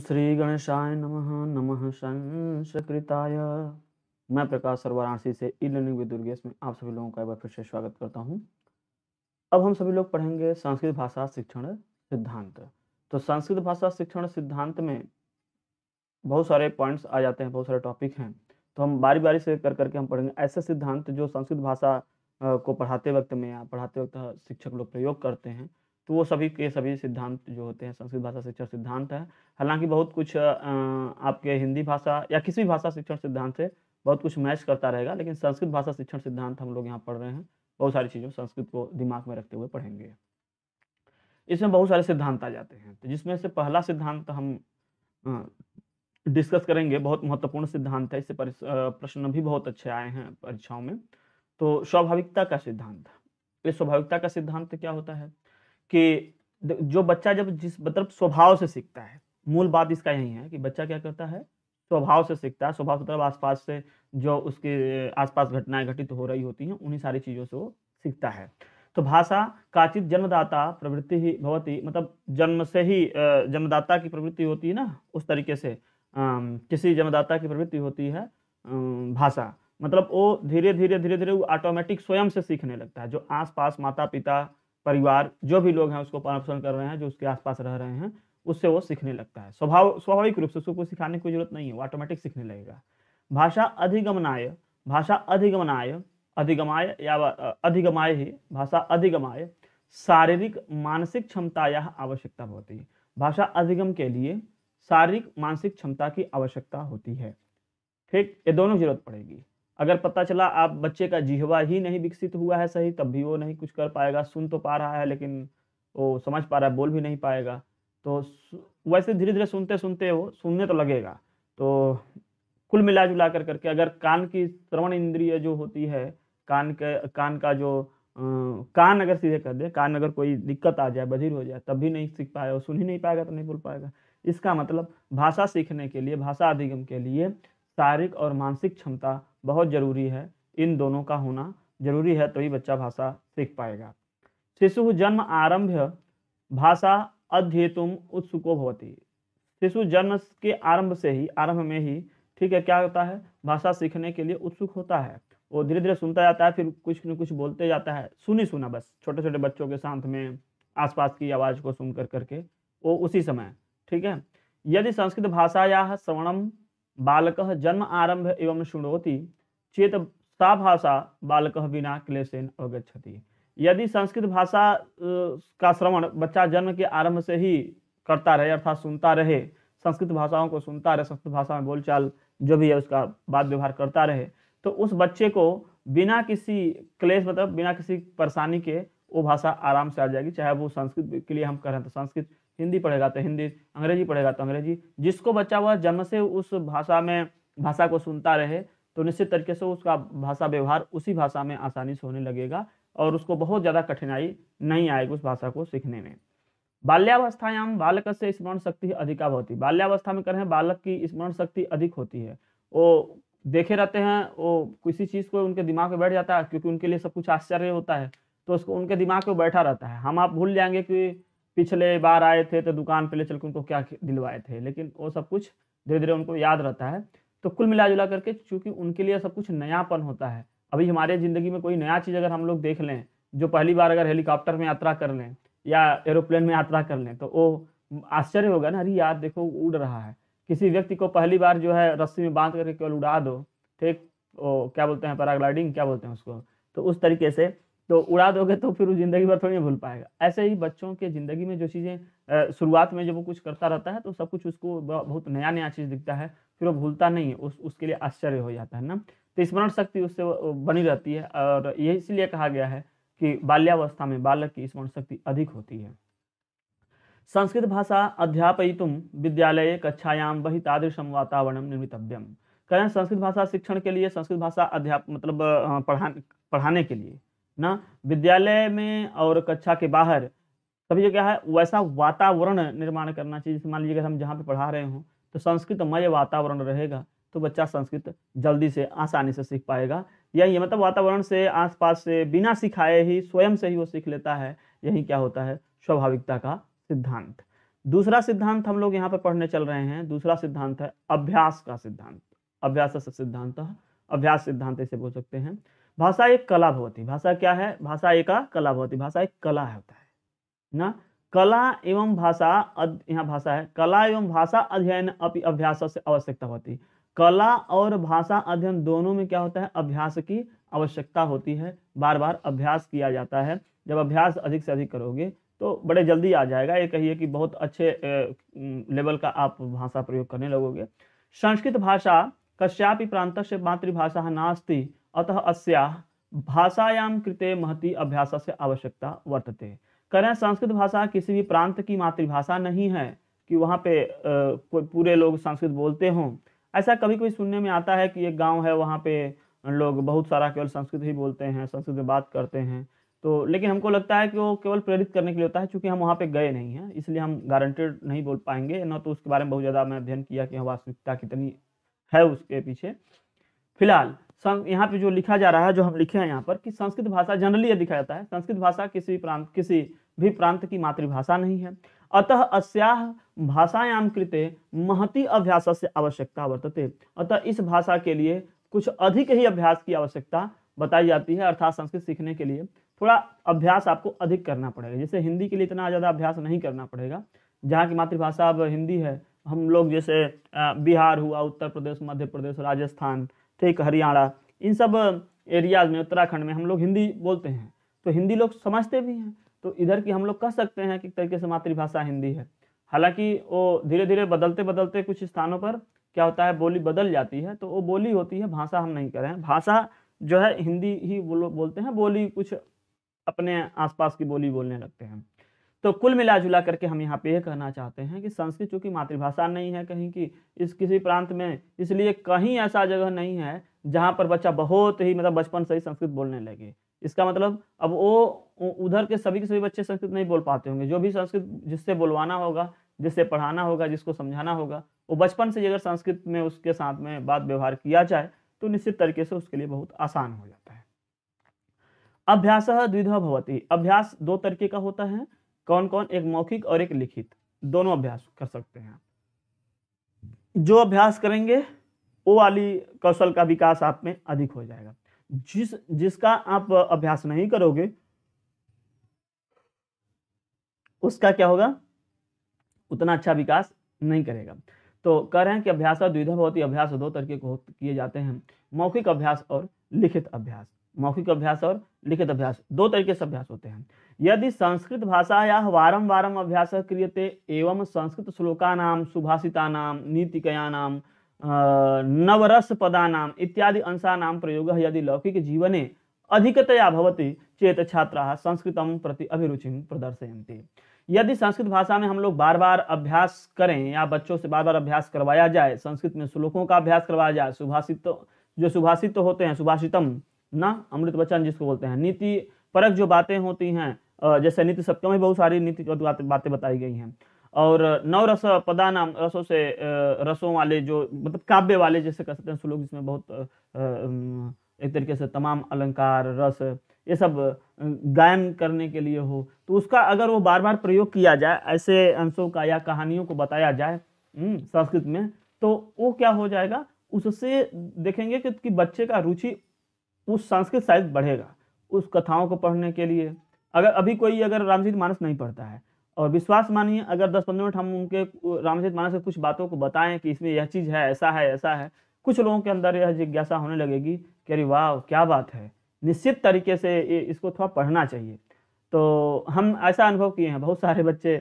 श्री गणेशाय नमः नमः संस्कृताय मैं प्रकाश सर वाराणसी से ई लर्निंग विद दुर्गेश में आप सभी लोगों का एक बार फिर से स्वागत करता हूं अब हम सभी लोग पढ़ेंगे संस्कृत भाषा शिक्षण सिद्धांत तो संस्कृत भाषा शिक्षण सिद्धांत में बहुत सारे पॉइंट्स आ जाते हैं बहुत सारे टॉपिक हैं तो हम बारी बारी से कर करके हम पढ़ेंगे ऐसे सिद्धांत जो संस्कृत भाषा को पढ़ाते वक्त में या पढ़ाते वक्त शिक्षक लोग प्रयोग करते हैं तो वो सभी के सभी सिद्धांत जो होते हैं संस्कृत भाषा शिक्षण सिद्धांत है हालांकि बहुत कुछ आपके हिंदी भाषा या किसी भी भाषा शिक्षण सिद्धांत से बहुत कुछ मैच करता रहेगा लेकिन संस्कृत भाषा शिक्षण सिद्धांत हम लोग यहाँ पढ़ रहे हैं बहुत सारी चीज़ों संस्कृत को दिमाग में रखते हुए पढ़ेंगे इसमें बहुत सारे सिद्धांत आ जाते हैं तो जिसमें से पहला सिद्धांत हम डिस्कस करेंगे बहुत महत्वपूर्ण सिद्धांत है इससे प्रश्न भी बहुत अच्छे आए हैं परीक्षाओं में तो स्वाभाविकता का सिद्धांत ये स्वाभाविकता का सिद्धांत क्या होता है कि जो बच्चा जब जिस मतलब स्वभाव से सीखता है मूल बात इसका यही है कि बच्चा क्या करता है स्वभाव से सीखता है स्वभाव मतलब आसपास से जो उसके आसपास घटनाएं घटित हो रही होती हैं उन्हीं सारी चीज़ों से वो सीखता है तो भाषा काचित जन्मदाता प्रवृत्ति ही बहुत ही मतलब जन्म से ही जन्मदाता की प्रवृत्ति होती है ना उस तरीके से किसी जन्मदाता की प्रवृत्ति होती है भाषा मतलब वो धीरे धीरे धीरे धीरे वो ऑटोमेटिक स्वयं से सीखने लगता है जो आसपास माता पिता परिवार जो भी लोग हैं उसको पसंद कर रहे हैं जो उसके आसपास रह रहे हैं उससे वो सीखने लगता है स्वभाव स्वाभाविक रूप से उसको सिखाने की जरूरत नहीं है वो ऑटोमेटिक सीखने लगेगा भाषा अधिगमनाय भाषा अधिगमनाय अधिगमाय या अधिगमाय ही भाषा अधिगमाय शारीरिक मानसिक क्षमता या आवश्यकता होती है भाषा अधिगम के लिए शारीरिक मानसिक क्षमता की आवश्यकता होती है ठीक ये दोनों जरूरत पड़ेगी अगर पता चला आप बच्चे का जिहवा ही नहीं विकसित हुआ है सही तब भी वो नहीं कुछ कर पाएगा सुन तो पा रहा है लेकिन वो समझ पा रहा है बोल भी नहीं पाएगा तो वैसे धीरे धीरे सुनते सुनते वो सुनने तो लगेगा तो कुल मिला जुला कर करके अगर कान की श्रवण इंद्रिय जो होती है कान के कान का जो आ, कान अगर सीधे कर दे कान अगर कोई दिक्कत आ जाए बधिर हो जाए तब भी नहीं सीख पाएगा सुन ही नहीं पाएगा तो नहीं बोल पाएगा इसका मतलब भाषा सीखने के लिए भाषा अधिगम के लिए शारीरिक और मानसिक क्षमता बहुत ज़रूरी है इन दोनों का होना जरूरी है तभी तो बच्चा भाषा सीख पाएगा शिशु जन्म आरंभ भाषा अध्येतुम उत्सुको होती शिशु जन्म के आरंभ से ही आरंभ में ही ठीक है क्या होता है भाषा सीखने के लिए उत्सुक होता है वो धीरे धीरे सुनता जाता है फिर कुछ न कुछ बोलते जाता है सुनी सुना बस छोटे छोटे बच्चों के साथ में आसपास की आवाज़ को सुन कर करके वो उसी समय ठीक है यदि संस्कृत भाषा या श्रवणम बालक जन्म आरंभ एवं शुणोती चेत सा भाषा बालक बिना क्लेशेन अवगछति यदि संस्कृत भाषा का श्रवण बच्चा जन्म के आरंभ से ही करता रहे अर्थात सुनता रहे संस्कृत भाषाओं को सुनता रहे संस्कृत भाषा में बोलचाल जो भी है उसका बात व्यवहार करता रहे तो उस बच्चे को बिना किसी क्लेश मतलब बिना किसी परेशानी के वो भाषा आराम से आ जाएगी चाहे वो संस्कृत के लिए हम करें तो संस्कृत हिंदी पढ़ेगा तो हिंदी अंग्रेजी पढ़ेगा तो अंग्रेजी जिसको बच्चा हुआ जन्म से उस भाषा में भाषा को सुनता रहे तो निश्चित तरीके से उसका भाषा व्यवहार उसी भाषा में आसानी से होने लगेगा और उसको बहुत ज़्यादा कठिनाई नहीं आएगी उस भाषा को सीखने में बाल्यावस्थायाम बालक से स्मरण शक्ति अधिका होती बाल्यावस्था में करें बालक की स्मरण शक्ति अधिक होती है वो देखे रहते हैं वो किसी चीज़ को उनके दिमाग में बैठ जाता है क्योंकि उनके लिए सब कुछ आश्चर्य होता है तो उसको उनके दिमाग में बैठा रहता है हम आप भूल जाएंगे कि पिछले बार आए थे तो दुकान पे ले चल के उनको क्या दिलवाए थे लेकिन वो सब कुछ धीरे धीरे उनको याद रहता है तो कुल मिला जुला करके चूंकि उनके लिए सब कुछ नयापन होता है अभी हमारे ज़िंदगी में कोई नया चीज़ अगर हम लोग देख लें जो पहली बार अगर हेलीकॉप्टर में यात्रा कर लें या एरोप्लेन में यात्रा कर लें तो वो आश्चर्य होगा ना अरे यार देखो उड़ रहा है किसी व्यक्ति को पहली बार जो है रस्सी में बांध करके केवल उड़ा दो ठीक वो क्या बोलते हैं पैराग्लाइडिंग क्या बोलते हैं उसको तो उस तरीके से तो उड़ा दोगे तो फिर वो ज़िंदगी भर थोड़ी भूल पाएगा ऐसे ही बच्चों के ज़िंदगी में जो चीज़ें शुरुआत में जब वो कुछ करता रहता है तो सब कुछ उसको बहुत नया नया चीज़ दिखता है फिर वो भूलता नहीं है उस उसके लिए आश्चर्य हो जाता है ना तो स्मरण शक्ति उससे बनी रहती है और ये इसलिए कहा गया है कि बाल्यावस्था में बालक की स्मरण शक्ति अधिक होती है संस्कृत भाषा अध्यापयितुम विद्यालय कक्षायाम वही तादृशम वातावरण निर्मितव्यम करें संस्कृत भाषा शिक्षण के लिए संस्कृत भाषा अध्याप मतलब पढ़ा पढ़ाने के लिए ना विद्यालय में और कक्षा के बाहर सभी क्या है वैसा वातावरण निर्माण करना चाहिए जैसे मान लीजिए हम जहाँ पे पढ़ा रहे हों तो संस्कृतमय वातावरण रहेगा तो बच्चा संस्कृत जल्दी से आसानी से सीख पाएगा या ये मतलब वातावरण से आसपास से बिना सिखाए ही स्वयं से ही वो सीख लेता है यही क्या होता है स्वाभाविकता का सिद्धांत दूसरा सिद्धांत हम लोग यहाँ पर पढ़ने चल रहे हैं दूसरा सिद्धांत है अभ्यास का सिद्धांत अभ्यास सिद्धांत अभ्यास सिद्धांत इसे बोल सकते हैं भाषा एक कला भवती भाषा क्या है भाषा एक कला भवती भाषा एक कला होता है ना कला एवं भाषा यहाँ भाषा है कला एवं भाषा अध्ययन अपनी अभ्यास से आवश्यकता होती कला और भाषा अध्ययन दोनों में क्या होता है अभ्यास की आवश्यकता होती है बार बार अभ्यास किया जाता है जब अभ्यास अधिक से अधिक करोगे तो बड़े जल्दी आ जाएगा ये कहिए कि बहुत अच्छे लेवल का आप भाषा प्रयोग करने लगोगे संस्कृत भाषा कश्यापि प्रांत से मातृभाषा नास्ती अतः अस्या भाषायाम कृते महती अभ्यास से आवश्यकता वर्तते करें संस्कृत भाषा किसी भी प्रांत की मातृभाषा नहीं है कि वहाँ पे कोई पूरे लोग संस्कृत बोलते हों ऐसा कभी कभी सुनने में आता है कि एक गांव है वहाँ पे लोग बहुत सारा केवल संस्कृत ही बोलते हैं संस्कृत में बात करते हैं तो लेकिन हमको लगता है कि वो केवल प्रेरित करने के लिए होता है चूँकि हम वहाँ पर गए नहीं हैं इसलिए हम गारंटेड नहीं बोल पाएंगे न तो उसके बारे में बहुत ज़्यादा मैं अध्ययन किया कि वास्तविकता कितनी है उसके पीछे फिलहाल यहाँ पे जो लिखा जा रहा है जो हम लिखे हैं यहाँ पर कि संस्कृत भाषा जनरली यह लिखा जाता है संस्कृत भाषा किसी भी प्रांत किसी भी प्रांत की मातृभाषा नहीं है अतः अस्या भाषायाम कृते महती अभ्यास से आवश्यकता वर्तते अतः इस भाषा के लिए कुछ अधिक ही अभ्यास की आवश्यकता बताई जाती है अर्थात संस्कृत सीखने के लिए थोड़ा अभ्यास आपको अधिक करना पड़ेगा जैसे हिंदी के लिए इतना ज़्यादा अभ्यास नहीं करना पड़ेगा जहाँ की मातृभाषा अब हिंदी है हम लोग जैसे बिहार हुआ उत्तर प्रदेश मध्य प्रदेश राजस्थान ठीक हरियाणा इन सब एरियाज में उत्तराखंड में हम लोग हिंदी बोलते हैं तो हिंदी लोग समझते भी हैं तो इधर की हम लोग कह सकते हैं कि तरीके से मातृभाषा हिंदी है हालांकि वो धीरे धीरे बदलते बदलते कुछ स्थानों पर क्या होता है बोली बदल जाती है तो वो बोली होती है भाषा हम नहीं करें भाषा जो है हिंदी ही वो लोग बोलते हैं बोली कुछ अपने आसपास की बोली बोलने लगते हैं तो कुल मिला जुला करके हम यहाँ पे ये यह कहना चाहते हैं कि संस्कृत चूँकि मातृभाषा नहीं है कहीं की इस किसी प्रांत में इसलिए कहीं ऐसा जगह नहीं है जहाँ पर बच्चा बहुत ही मतलब बचपन से ही संस्कृत बोलने लगे इसका मतलब अब वो उधर के सभी के सभी बच्चे संस्कृत नहीं बोल पाते होंगे जो भी संस्कृत जिससे बोलवाना होगा जिससे पढ़ाना होगा जिसको समझाना होगा वो बचपन से अगर संस्कृत में उसके साथ में बात व्यवहार किया जाए तो निश्चित तरीके से उसके लिए बहुत आसान हो जाता है अभ्यास द्विधा भवती अभ्यास दो तरीके का होता है कौन कौन एक मौखिक और एक लिखित दोनों अभ्यास कर सकते हैं जो अभ्यास करेंगे वो वाली कौशल का विकास आप में अधिक हो जाएगा जिस जिसका आप अभ्यास नहीं करोगे उसका क्या होगा उतना अच्छा विकास नहीं करेगा तो कह रहे हैं कि अभ्यास द्विधा बहुत ही अभ्यास दो तरीके को किए जाते हैं मौखिक अभ्यास और लिखित अभ्यास मौखिक अभ्यास और लिखित अभ्यास दो तरीके से अभ्यास होते हैं यदि संस्कृत भाषाया वारं वारम अभ्यास क्रियते एवं संस्कृत नाम नीतिकया नाम नवरस नाम इत्यादि अंशानां प्रयोग यदि जीवने अधिकतया भवती चेत छात्र संस्कृत प्रति अभिरुचि प्रदर्शयन्ति यदि संस्कृत भाषा में हम लोग बार बार अभ्यास करें या बच्चों से बार बार अभ्यास करवाया जाए संस्कृत में श्लोकों का अभ्यास करवाया जाए सुभाषित जो सुभाषित होते हैं सुभाषितम ना अमृत वचन जिसको बोलते हैं नीति परक जो बातें होती हैं जैसे नीति सत्यों में बहुत सारी नीति बातें बताई गई हैं और नौ रस पदानाम रसों से रसों वाले जो मतलब काव्य वाले जैसे कह सकते हैं श्लोक जिसमें बहुत एक तरीके से तमाम अलंकार रस ये सब गायन करने के लिए हो तो उसका अगर वो बार बार प्रयोग किया जाए ऐसे अंशों का या कहानियों को बताया जाए हम्म, संस्कृत में तो वो क्या हो जाएगा उससे देखेंगे कि बच्चे का रुचि उस संस्कृत शायद बढ़ेगा उस कथाओं को पढ़ने के लिए अगर अभी कोई अगर रामचरित मानस नहीं पढ़ता है और विश्वास मानिए अगर दस पंद्रह मिनट हम उनके रामचरित मानस के कुछ बातों को बताएं कि इसमें यह चीज़ है ऐसा है ऐसा है कुछ लोगों के अंदर यह जिज्ञासा होने लगेगी कि अरे वाह क्या बात है निश्चित तरीके से इसको थोड़ा पढ़ना चाहिए तो हम ऐसा अनुभव किए हैं बहुत सारे बच्चे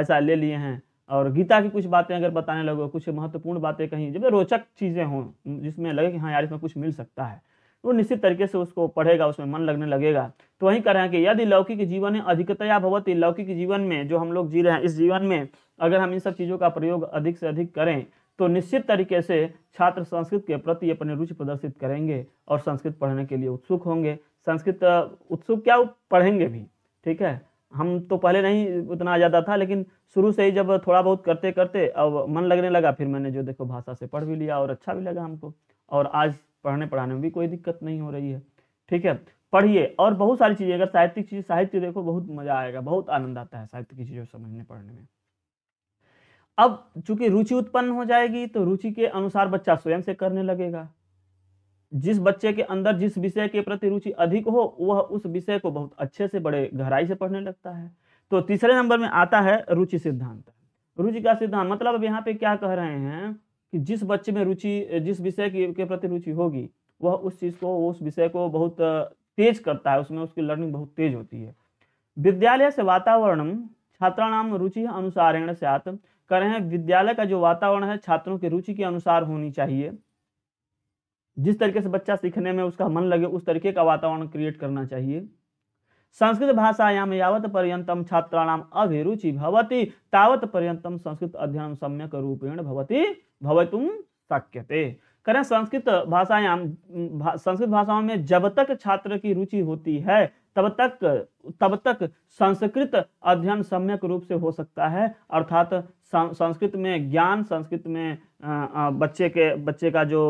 ऐसा ले लिए हैं और गीता की कुछ बातें अगर बताने लगो कुछ महत्वपूर्ण बातें कहीं जब रोचक चीज़ें हों जिसमें लगे कि हाँ यार इसमें कुछ मिल सकता है वो निश्चित तरीके से उसको पढ़ेगा उसमें मन लगने लगेगा तो वही कह रहे हैं कि यदि लौकिक जीवन है अधिकतया भवती लौकिक जीवन में जो हम लोग जी रहे हैं इस जीवन में अगर हम इन सब चीज़ों का प्रयोग अधिक से अधिक करें तो निश्चित तरीके से छात्र संस्कृत के प्रति अपनी रुचि प्रदर्शित करेंगे और संस्कृत पढ़ने के लिए उत्सुक होंगे संस्कृत उत्सुक क्या पढ़ेंगे भी ठीक है हम तो पहले नहीं उतना ज़्यादा था लेकिन शुरू से ही जब थोड़ा बहुत करते करते अब मन लगने लगा फिर मैंने जो देखो भाषा से पढ़ भी लिया और अच्छा भी लगा हमको और आज पढ़ने पढ़ाने में भी कोई दिक्कत नहीं हो रही है ठीक है पढ़िए और बहुत सारी चीज़ें अगर साहित्यिक चीज़ साहित्य देखो बहुत मज़ा आएगा बहुत आनंद आता है साहित्य की चीज़ों समझने पढ़ने में अब चूंकि रुचि उत्पन्न हो जाएगी तो रुचि के अनुसार बच्चा स्वयं से करने लगेगा जिस बच्चे के अंदर जिस विषय के प्रति रुचि अधिक हो वह उस विषय को बहुत अच्छे से बड़े गहराई से पढ़ने लगता है तो तीसरे नंबर में आता है रुचि सिद्धांत रुचि का सिद्धांत मतलब अब यहाँ पे क्या कह रहे हैं कि जिस बच्चे में रुचि जिस विषय के प्रति रुचि होगी वह उस चीज़ को उस विषय को बहुत तेज करता है उसमें उसकी लर्निंग बहुत तेज होती है विद्यालय से वातावरण छात्राणाम रुचि अनुसारेण स्यात कह रहे हैं विद्यालय का जो वातावरण है छात्रों की रुचि के अनुसार होनी चाहिए जिस तरीके से बच्चा सीखने में उसका मन लगे उस तरीके का वातावरण क्रिएट करना चाहिए संस्कृत भाषायाम यावत पर्यंतम छात्राणाम अभिरुचि भवति तावत पर्यंतम संस्कृत अध्ययन सम्यक रूपेण भवति भवतुम शक्यते करें संस्कृत भाषायाम संस्कृत भाषाओं में जब तक छात्र की रुचि होती है तब तक तब तक संस्कृत अध्ययन सम्यक रूप से हो सकता है अर्थात संस्कृत में ज्ञान संस्कृत में बच्चे के बच्चे का जो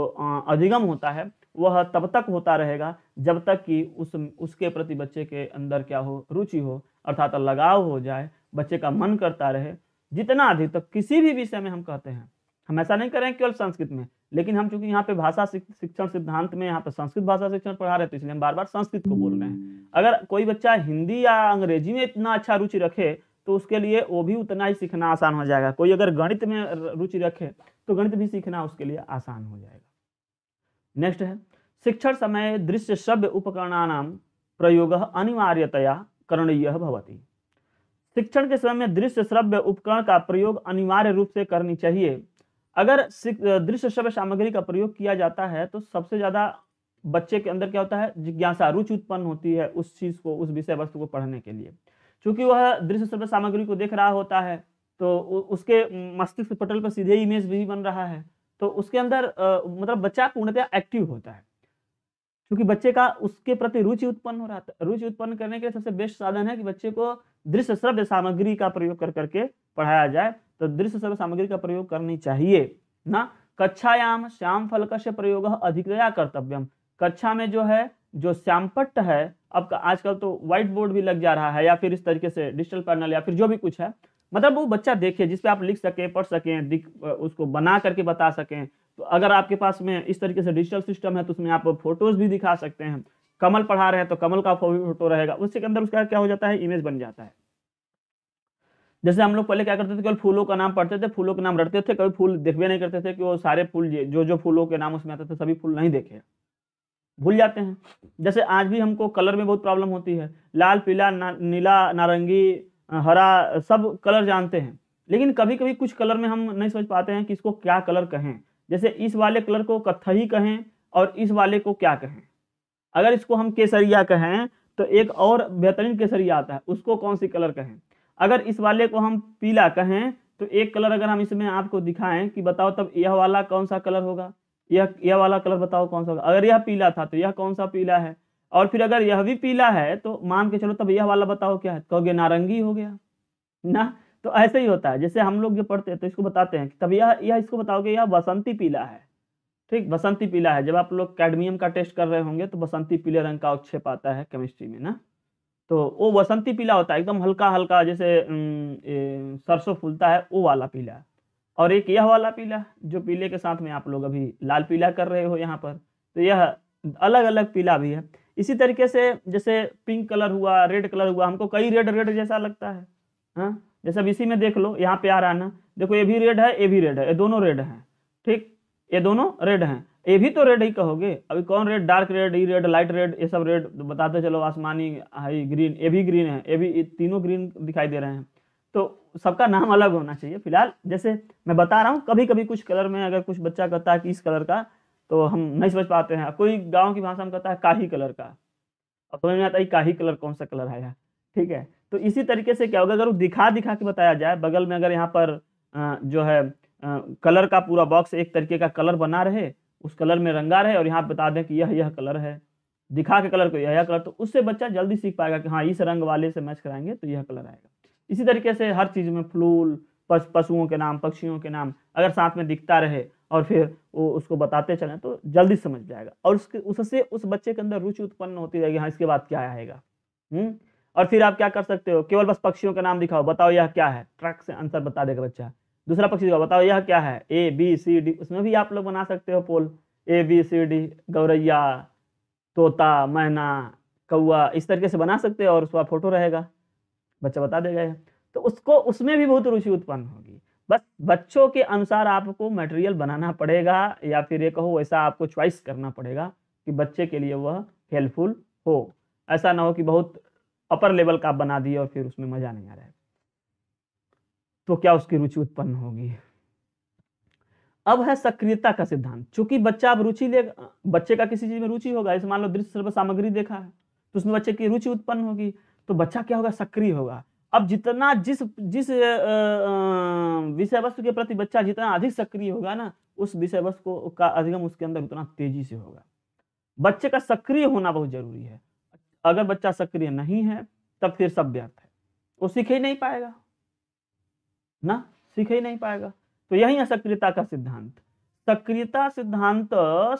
अधिगम होता है वह तब तक होता रहेगा जब तक कि उस उसके प्रति बच्चे के अंदर क्या हो रुचि हो अर्थात लगाव हो जाए बच्चे का मन करता रहे जितना अधिक तक तो किसी भी विषय में हम कहते हैं हम ऐसा नहीं करें केवल संस्कृत में लेकिन हम चूंकि यहाँ पे भाषा शिक्षण सिद्धांत में यहाँ पे संस्कृत भाषा शिक्षण पढ़ा रहे तो इसलिए हम बार बार संस्कृत को बोल रहे हैं हम्म। अगर कोई बच्चा हिंदी या अंग्रेजी में इतना अच्छा रुचि रखे तो उसके लिए वो भी उतना ही सीखना आसान हो जाएगा कोई अगर गणित में रुचि रखे तो गणित भी सीखना उसके लिए आसान हो जाएगा नेक्स्ट है शिक्षण समय दृश्य उपकरणा नाम प्रयोग अनिवार्यतया करणीय भवती शिक्षण के समय में दृश्य श्रव्य उपकरण का प्रयोग अनिवार्य रूप से करनी चाहिए अगर दृश्य श्रव्य सामग्री का प्रयोग किया जाता है तो सबसे ज़्यादा बच्चे के अंदर क्या होता है जिज्ञासा रुचि उत्पन्न होती है उस चीज़ को उस विषय वस्तु को पढ़ने के लिए चूंकि वह दृश्य श्रव्य सामग्री को देख रहा होता है तो उसके मस्तिष्क पटल पर सीधे इमेज भी बन रहा है तो उसके अंदर आ, मतलब बच्चा पूर्णतः एक्टिव होता है क्योंकि बच्चे का उसके प्रति रुचि उत्पन्न हो रहा था रुचि उत्पन्न करने के लिए सबसे बेस्ट साधन है कि बच्चे को दृश्य श्रव्य सामग्री का प्रयोग कर करके पढ़ाया जाए तो दृश्य श्रव्य सामग्री का प्रयोग करनी चाहिए ना कक्षायाम श्याम फलकश प्रयोग अधिकतया कर्तव्यम कक्षा में जो है जो श्यामपट्ट है अब आजकल तो व्हाइट बोर्ड भी लग जा रहा है या फिर इस तरीके से डिजिटल पैनल या फिर जो भी कुछ है मतलब वो बच्चा देखे जिसपे आप लिख सकें पढ़ सकें उसको बना करके बता सकें तो अगर आपके पास में इस तरीके से डिजिटल सिस्टम है तो उसमें आप फोटोज भी दिखा सकते हैं कमल पढ़ा रहे हैं तो कमल का फोटो रहेगा उसके अंदर उसका क्या हो जाता है इमेज बन जाता है जैसे हम लोग पहले क्या करते थे केवल फूलों का नाम पढ़ते थे फूलों के नाम रटते थे कभी फूल देखवे नहीं करते थे कि वो सारे फूल जो जो फूलों के नाम उसमें आते थे सभी फूल नहीं देखे भूल जाते हैं जैसे आज भी हमको कलर में बहुत प्रॉब्लम होती है लाल पीला ना, नीला नारंगी हरा सब कलर जानते हैं लेकिन कभी कभी कुछ कलर में हम नहीं समझ पाते हैं कि इसको क्या कलर कहें जैसे इस वाले कलर को कत्थई कहें और इस वाले को क्या कहें अगर इसको हम केसरिया कहें तो एक और बेहतरीन केसरिया आता है उसको कौन सी कलर कहें अगर इस वाले को हम पीला कहें तो एक कलर अगर हम इसमें आपको दिखाएं कि बताओ तब यह वाला कौन सा कलर होगा यह यह वाला कलर बताओ कौन सा होगा अगर यह पीला था तो यह कौन सा पीला है और फिर अगर यह भी पीला है तो मान के चलो तब यह वाला बताओ क्या है कहोगे नारंगी हो गया ना तो ऐसे ही होता है जैसे हम लोग जो पढ़ते हैं तो इसको बताते हैं तब यह यह इसको बताओगे यह बसंती पीला है ठीक बसंती पीला है जब आप लोग कैडमियम का टेस्ट कर रहे होंगे तो बसंती पीले रंग का उक्षेप आता है केमिस्ट्री में ना तो वो बसंती पीला होता है एकदम हल्का हल्का जैसे सरसों फूलता है वो वाला पीला और एक यह वाला पीला जो पीले के साथ में आप लोग अभी लाल पीला कर रहे हो यहाँ पर तो यह अलग अलग पीला भी है इसी तरीके से जैसे पिंक कलर हुआ रेड कलर हुआ हमको कई रेड रेड जैसा लगता है हा? जैसे अब इसी में देख लो यहाँ पे आ रहा है ना देखो ये भी रेड है ये भी रेड है ये दोनों रेड हैं ठीक ये दोनों रेड हैं ये भी तो रेड ही कहोगे अभी कौन रेड डार्क रेड ई रेड लाइट रेड ये सब रेड बताते चलो आसमानी हाई ग्रीन ये भी ग्रीन है ये भी तीनों ग्रीन दिखाई दे रहे हैं तो सबका नाम अलग होना चाहिए फिलहाल जैसे मैं बता रहा हूँ कभी कभी कुछ कलर में अगर कुछ बच्चा कहता है कि इस कलर का तो हम नहीं समझ पाते हैं कोई गाँव की भाषा में कहता है काही कलर का अब समझ में आता है काही कलर कौन सा कलर आया ठीक है तो इसी तरीके से क्या होगा अगर वो दिखा दिखा के बताया जाए बगल में अगर यहाँ पर जो है कलर का पूरा बॉक्स एक तरीके का कलर बना रहे उस कलर में रंगा रहे और यहाँ बता दें कि यह यह कलर है दिखा के कलर को यह यह कलर तो उससे बच्चा जल्दी सीख पाएगा कि हाँ इस रंग वाले से मैच कराएंगे तो यह कलर आएगा इसी तरीके से हर चीज़ में फूल पशुओं के नाम पक्षियों के नाम अगर साथ में दिखता रहे और फिर वो उसको बताते चलें तो जल्दी समझ जाएगा और उसके उससे उस बच्चे के अंदर रुचि उत्पन्न होती रहेगी हाँ इसके बाद क्या आएगा हम्म और फिर आप क्या कर सकते हो केवल बस पक्षियों का नाम दिखाओ बताओ यह क्या है ट्रक से आंसर बता देगा बच्चा दूसरा पक्षी दिखाओ बताओ यह क्या है ए बी सी डी उसमें भी आप लोग बना सकते हो पोल ए बी सी डी गौरैया तोता मैना कौआ इस तरीके से बना सकते हो और उसका फोटो रहेगा बच्चा बता देगा तो उसको उसमें भी बहुत रुचि उत्पन्न होगी बस बच्चों के अनुसार आपको मटेरियल बनाना पड़ेगा या फिर ये कहो ऐसा आपको च्वाइस करना पड़ेगा कि बच्चे के लिए वह हेल्पफुल हो ऐसा ना हो कि बहुत अपर लेवल का आप बना दिए और फिर उसमें मजा नहीं आ रहा है तो क्या उसकी रुचि उत्पन्न होगी अब है सक्रियता का सिद्धांत चूंकि बच्चा अब रुचि ले बच्चे का किसी चीज में रुचि होगा इस मान लो दृश्य सर्व सामग्री देखा है तो उसमें बच्चे की रुचि उत्पन्न होगी तो बच्चा क्या होगा सक्रिय होगा अब जितना जिस जिस विषय वस्तु के प्रति बच्चा जितना अधिक सक्रिय होगा ना उस विषय वस्तु को का अधिगम उसके अंदर उतना तेजी से होगा बच्चे का सक्रिय होना बहुत जरूरी है अगर बच्चा सक्रिय नहीं है तब फिर सब व्यर्थ है वो सीख ही नहीं पाएगा ना सीख ही नहीं पाएगा तो यही है सक्रियता का सिद्धांत सक्रियता सिद्धांत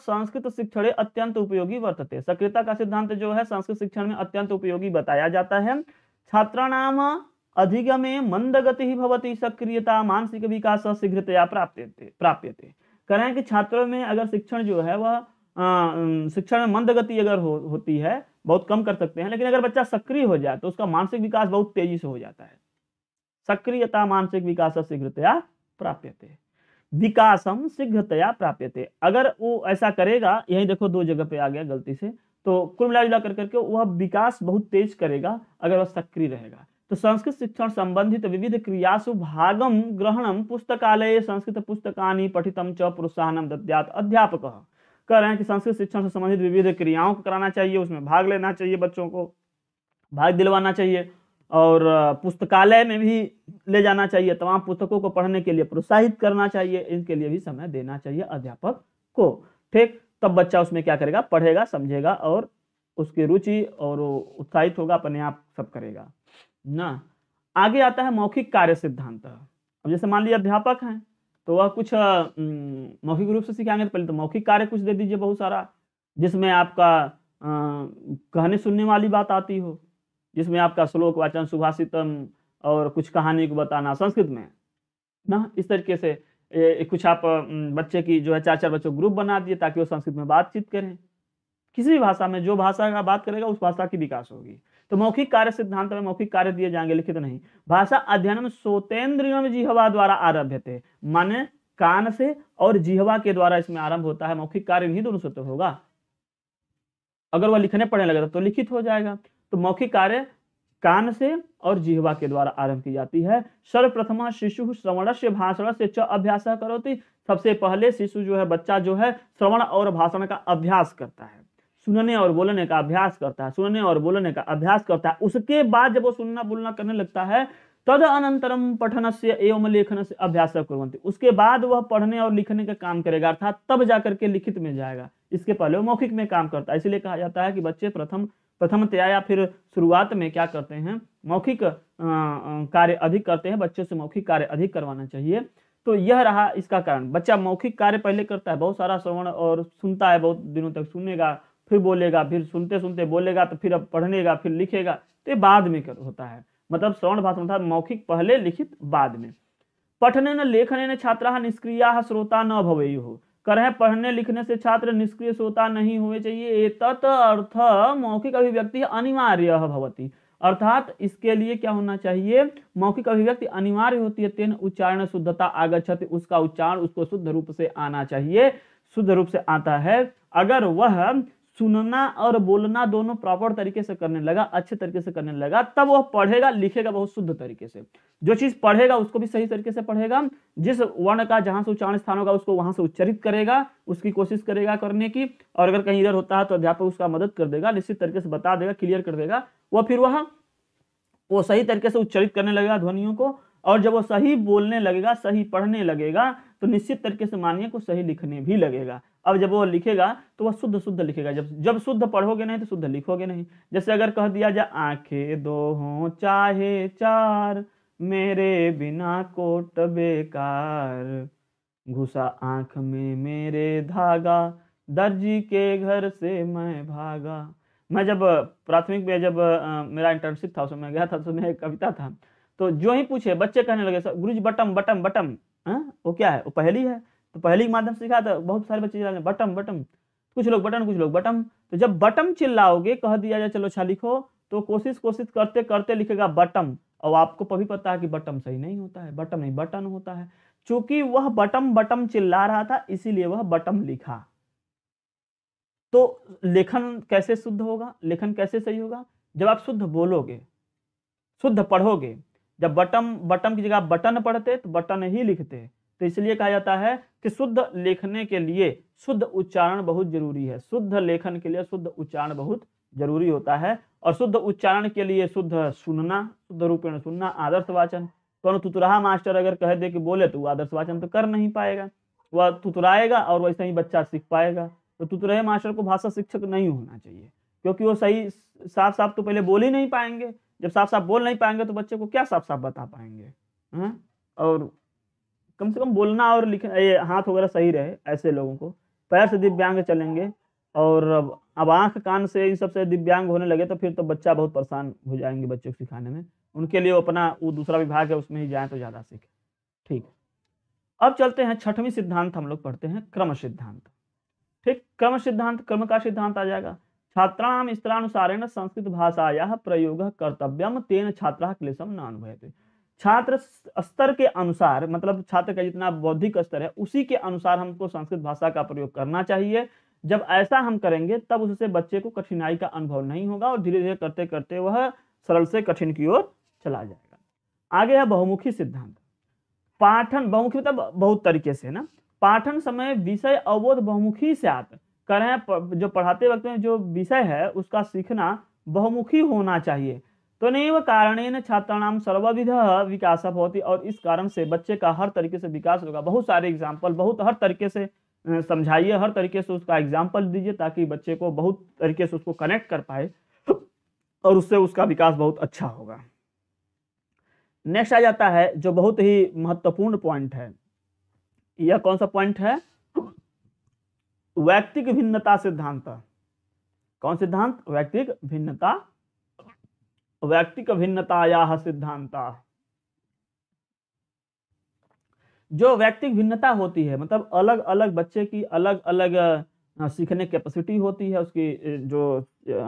संस्कृत शिक्षण अत्यंत उपयोगी वर्तते सक्रियता का सिद्धांत जो है संस्कृत शिक्षण में अत्यंत उपयोगी बताया जाता है छात्राणाम अधिगमे मंद मंदगति भवती सक्रियता मानसिक विकास शीघ्रतया प्राप्त प्राप्यते कह रहे हैं कि छात्रों में अगर शिक्षण जो है वह शिक्षण में मंद गति अगर हो, होती है बहुत कम कर सकते हैं लेकिन अगर बच्चा सक्रिय हो जाए तो उसका मानसिक विकास बहुत तेजी से हो जाता है सक्रियता मानसिक विकास शीघ्रतया प्राप्यते विकासम शीघ्रतया प्राप्यते अगर वो ऐसा करेगा यही देखो दो जगह पे आ गया गलती से तो कुल मिला कर करके वह विकास बहुत तेज करेगा अगर वह सक्रिय रहेगा तो संस्कृत शिक्षण संबंधित विविध क्रियासु भागम ग्रहणम पुस्तकालय संस्कृत पुस्तकानि पठितम च प्रोत्साहन दद्यात अध्यापक कह रहे हैं कि संस्कृत शिक्षण से संबंधित विविध क्रियाओं को कराना चाहिए उसमें भाग लेना चाहिए बच्चों को भाग दिलवाना चाहिए और पुस्तकालय में भी ले जाना चाहिए तमाम पुस्तकों को पढ़ने के लिए प्रोत्साहित करना चाहिए इनके लिए भी समय देना चाहिए अध्यापक को ठीक तब बच्चा उसमें क्या करेगा पढ़ेगा समझेगा और उसकी रुचि और उत्साहित होगा अपने आप सब करेगा ना आगे आता है मौखिक कार्य सिद्धांत अब जैसे मान लीजिए अध्यापक हैं तो वह कुछ मौखिक रूप से सिखाएंगे तो पहले तो मौखिक कार्य कुछ दे दीजिए बहुत सारा जिसमें आपका कहने सुनने वाली बात आती हो जिसमें आपका श्लोक वाचन सुभाषितम और कुछ कहानी को बताना संस्कृत में ना इस तरीके से ए, कुछ आप बच्चे की जो है चार चार बच्चों ग्रुप बना दिए ताकि वो संस्कृत में बातचीत करें किसी भी भाषा में जो भाषा का बात करेगा उस भाषा की विकास होगी तो मौखिक कार्य सिद्धांत में मौखिक कार्य दिए जाएंगे लिखित तो नहीं भाषा अध्ययन में सोतेंद्रियों में जिहवा द्वारा आरभ्य थे माने कान से और जिहवा के द्वारा इसमें आरंभ होता है मौखिक कार्य इन्हीं दोनों सूत्र होगा अगर वह लिखने पढ़ने लगेगा तो लिखित हो जाएगा तो मौखिक कार्य कान से और जिहवा के द्वारा आरंभ की जाती है सर्वप्रथमा शिशु श्रवण से भाषण से च अभ्यास करोती सबसे पहले शिशु जो है बच्चा जो है श्रवण और भाषण का अभ्यास करता है सुनने और बोलने का अभ्यास करता है सुनने और बोलने का अभ्यास करता है उसके बाद जब वो सुनना बोलना करने लगता है तद अनंतरम पठन से एवं लेखन से अभ्यास करवंती उसके बाद वह पढ़ने और लिखने का काम करेगा अर्थात तब जाकर के लिखित में जाएगा इसके पहले वो मौखिक में काम करता है इसलिए कहा जाता है कि बच्चे प्रथम प्रथमतया या फिर शुरुआत में क्या करते हैं मौखिक कार्य अधिक करते हैं बच्चों से मौखिक कार्य अधिक करवाना चाहिए तो यह रहा इसका कारण बच्चा मौखिक कार्य पहले करता है बहुत सारा श्रवण और सुनता है बहुत दिनों तक सुनेगा फिर बोलेगा फिर सुनते सुनते बोलेगा तो फिर अब पढ़नेगा फिर लिखेगा तो ये बाद में कर होता है मतलब श्रवण भाषण था मौखिक पहले लिखित बाद में पठने न लेखने न छात्रा निष्क्रिया श्रोता न भवे हो करह पढ़ने लिखने से छात्र निष्क्रिय श्रोता नहीं हुए चाहिए एतत अर्थ मौखिक अभिव्यक्ति अनिवार्य भवती अर्थात इसके लिए क्या होना चाहिए मौखिक अभिव्यक्ति अनिवार्य होती है तेन उच्चारण शुद्धता आगछति उसका उच्चारण उसको शुद्ध रूप से आना चाहिए शुद्ध रूप से आता है अगर वह सुनना और बोलना दोनों प्रॉपर तरीके से करने लगा अच्छे तरीके से करने लगा तब वह पढ़ेगा लिखेगा बहुत शुद्ध तरीके से जो चीज पढ़ेगा उसको भी सही तरीके से पढ़ेगा जिस वर्ण का जहां से उच्चारण स्थान होगा उसको वहां से उच्चरित करेगा उसकी कोशिश करेगा करने की और अगर कहीं इधर होता है तो अध्यापक उसका मदद कर देगा निश्चित तरीके से बता देगा क्लियर कर देगा वह फिर वह वो सही तरीके से उच्चरित करने लगेगा ध्वनियों को और जब वो सही बोलने लगेगा सही पढ़ने लगेगा तो निश्चित तरीके से मानिए को सही लिखने भी लगेगा अब जब वो लिखेगा तो वह शुद्ध शुद्ध लिखेगा जब जब शुद्ध पढ़ोगे नहीं तो शुद्ध लिखोगे नहीं जैसे अगर कह दिया जाए आंखें दो हो चाहे चार मेरे बिना कोट बेकार घुसा आंख में मेरे धागा दर्जी के घर से मैं भागा मैं जब प्राथमिक में जब आ, मेरा इंटर्नशिप था उसमें गया था तो मैं कविता था तो जो ही पूछे बच्चे कहने लगे गुरु जी बटम बटम बटम हाँ, वो क्या है वो पहली है तो पहली के माध्यम से सिखा था तो बहुत सारे बच्चे चिल्ला बटम बटम तो कुछ लोग बटन कुछ लोग बटम तो जब बटम चिल्लाओगे कह दिया जाए चलो अच्छा लिखो तो कोशिश कोशिश करते करते लिखेगा बटम और आपको कभी पता है कि बटम सही नहीं होता है बटम नहीं बटन होता है चूंकि वह बटम बटम चिल्ला रहा था इसीलिए वह बटम लिखा तो लेखन कैसे शुद्ध होगा लेखन कैसे सही होगा जब आप शुद्ध बोलोगे शुद्ध पढ़ोगे जब बटम बटम की जगह बटन पढ़ते तो बटन ही लिखते तो इसलिए कहा जाता है कि शुद्ध लेखने के लिए शुद्ध उच्चारण बहुत जरूरी है शुद्ध लेखन के लिए शुद्ध उच्चारण बहुत जरूरी होता है और शुद्ध उच्चारण के लिए शुद्ध सुनना शुद्ध रूपेण सुनना आदर्श वाचन कौन तुतुरा मास्टर अगर कह दे कि बोले तो वो आदर्श वाचन तो कर नहीं पाएगा वह तुतराएगा और वैसे ही बच्चा सीख पाएगा तो तुतरहे मास्टर को भाषा शिक्षक नहीं होना चाहिए क्योंकि वो सही साफ साफ तो पहले बोल ही नहीं पाएंगे जब साफ साफ बोल नहीं पाएंगे तो बच्चे को क्या साफ साफ बता पाएंगे हा? और कम से कम बोलना और लिखना ये हाथ वगैरह सही रहे ऐसे लोगों को पैर से दिव्यांग चलेंगे और अब अब आँख कान से इन सबसे दिव्यांग होने लगे तो फिर तो बच्चा बहुत परेशान हो जाएंगे बच्चों को सिखाने में उनके लिए अपना वो दूसरा विभाग है उसमें ही जाए तो ज़्यादा सीखे ठीक अब चलते हैं छठवीं सिद्धांत हम लोग पढ़ते हैं क्रम सिद्धांत ठीक क्रम सिद्धांत क्रम का सिद्धांत आ जाएगा न स्तरानुसारेण भाषाया प्रयोग कर्तव्यम तेन छात्र क्लेशम न अनुभवते छात्र स्तर के अनुसार मतलब छात्र का जितना बौद्धिक स्तर है उसी के अनुसार हमको संस्कृत भाषा का प्रयोग करना चाहिए जब ऐसा हम करेंगे तब उससे बच्चे को कठिनाई का अनुभव नहीं होगा और धीरे धीरे करते करते वह सरल से कठिन की ओर चला जाएगा आगे है बहुमुखी सिद्धांत पाठन बहुमुखी मतलब बहुत तरीके से है ना पाठन समय विषय अवोध बहुमुखी से आता कह रहे हैं जो पढ़ाते वक्त में जो विषय है उसका सीखना बहुमुखी होना चाहिए तो नहीं वह कारणेन छात्राणाम सर्वविध विकास होती और इस कारण से बच्चे का हर तरीके से विकास होगा बहुत सारे एग्जाम्पल बहुत हर तरीके से समझाइए हर तरीके से उसका एग्जाम्पल दीजिए ताकि बच्चे को बहुत तरीके से उसको कनेक्ट कर पाए और उससे उसका विकास बहुत अच्छा होगा नेक्स्ट आ जाता है जो बहुत ही महत्वपूर्ण पॉइंट है यह कौन सा पॉइंट है व्यक्तिक भिन्नता सिद्धांत कौन सिद्धांत व्यक्तिक भिन्नता व्यक्तिक भिन्नताया सिद्धांत जो व्यक्तिक भिन्नता होती है मतलब अलग अलग बच्चे की अलग अलग सीखने कैपेसिटी होती है उसकी जो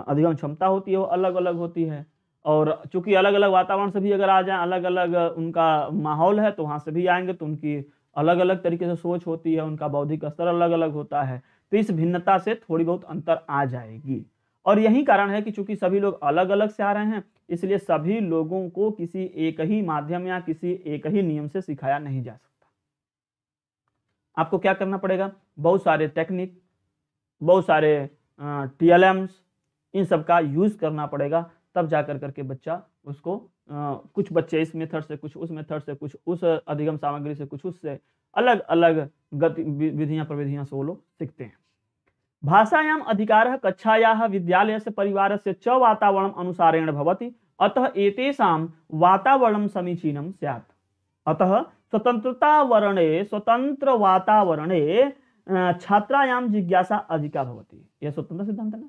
अधिगम क्षमता होती है वो अलग अलग होती है और चूंकि अलग अलग वातावरण से भी अगर आ जाए अलग अलग उनका माहौल है तो वहां से भी आएंगे तो उनकी अलग अलग तरीके से सोच होती है उनका बौद्धिक स्तर अलग अलग होता है तो इस भिन्नता से थोड़ी बहुत अंतर आ जाएगी और यही कारण है कि चूंकि सभी लोग अलग अलग से आ रहे हैं इसलिए सभी लोगों को किसी एक ही माध्यम या किसी एक ही नियम से सिखाया नहीं जा सकता आपको क्या करना पड़ेगा बहुत सारे टेक्निक बहुत सारे टीएलएम्स इन सब का यूज करना पड़ेगा तब जाकर करके बच्चा उसको आ, कुछ बच्चे इस मेथड से कुछ उस मेथड से कुछ उस अधिगम सामग्री से कुछ उससे अलग अलग गति विधियां प्रविधियां से वो लोग सीखते हैं भाषायाम अधिकार कक्षाया विद्यालय से परिवार से च वातावरण अनुसारेण भवति अतः एतेषां वातावरण समीचीन स्यात् अतः स्वतंत्रतावरणे स्वतंत्र वातावरणे छात्रायाम जिज्ञासा अधिका भवति यह स्वतंत्र सिद्धांत है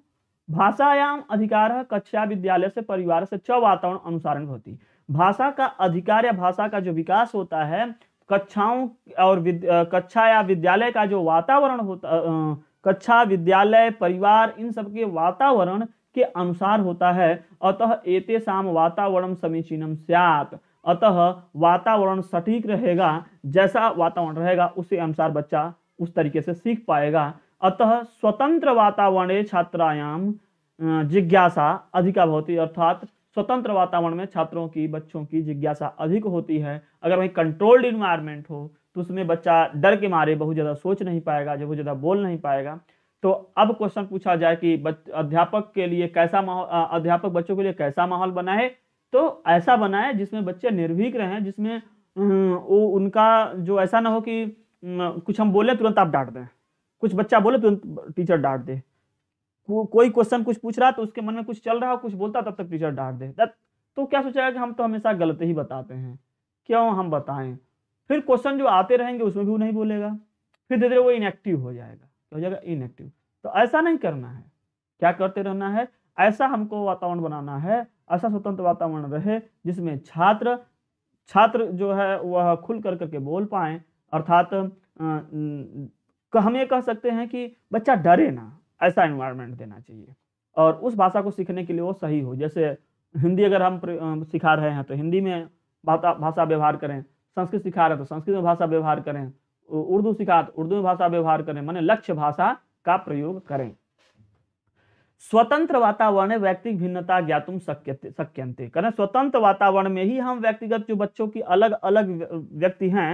भाषायाम अधिकार कक्षा विद्यालय से परिवार से च वातावरण अनुसारण होती भाषा का अधिकार या भाषा का जो विकास होता है कक्षाओं और कक्षा या विद्यालय का जो वातावरण होता कक्षा विद्यालय परिवार इन सबके वातावरण के अनुसार होता है अतः एतेषाम वातावरण समीचीनम स्यात अतः वातावरण सटीक रहेगा जैसा वातावरण रहेगा उसी अनुसार बच्चा उस तरीके से सीख पाएगा अतः स्वतंत्र वातावरण छात्रायाम जिज्ञासा अधिका भवती अर्थात स्वतंत्र वातावरण में छात्रों की बच्चों की जिज्ञासा अधिक होती है अगर वही कंट्रोल्ड इन्वायरमेंट हो तो उसमें बच्चा डर के मारे बहुत ज़्यादा सोच नहीं पाएगा बहुत ज़्यादा बोल नहीं पाएगा तो अब क्वेश्चन पूछा जाए कि अध्यापक के लिए कैसा माहौल अध्यापक बच्चों के लिए कैसा माहौल बनाए तो ऐसा बनाए जिसमें बच्चे निर्भीक रहें जिसमें वो उनका जो ऐसा ना हो कि कुछ हम बोले तुरंत आप डांट दें कुछ बच्चा बोले तुरंत टीचर डांट दे को, कोई क्वेश्चन कुछ पूछ रहा तो उसके मन में कुछ चल रहा हो कुछ बोलता तब तक टीचर डांट दे तो क्या सोचा कि हम तो हमेशा गलत ही बताते हैं क्यों हम बताएं फिर क्वेश्चन जो आते रहेंगे उसमें भी वो नहीं बोलेगा फिर धीरे धीरे वो इनएक्टिव हो जाएगा हो जाएगा इनएक्टिव तो ऐसा नहीं करना है क्या करते रहना है ऐसा हमको वातावरण बनाना है ऐसा स्वतंत्र वातावरण रहे जिसमें छात्र छात्र जो है वह खुल कर करके बोल पाए अर्थात हम ये कह सकते हैं कि बच्चा डरे ना ऐसा इन्वायरमेंट देना चाहिए और उस भाषा को सीखने के लिए वो सही हो जैसे हिंदी अगर हम सिखा रहे हैं तो हिंदी में भाषा भाषा व्यवहार करें संस्कृत सिखा रहे तो संस्कृत में भाषा व्यवहार करें उर्दू सिखा तो उर्दू में भाषा व्यवहार करें मैंने लक्ष्य भाषा का प्रयोग करें स्वतंत्र वातावरण में व्यक्तिगत भिन्नता ज्ञातुम शक्यते करें स्वतंत्र वातावरण में ही हम व्यक्तिगत जो बच्चों की अलग अलग व्यक्ति हैं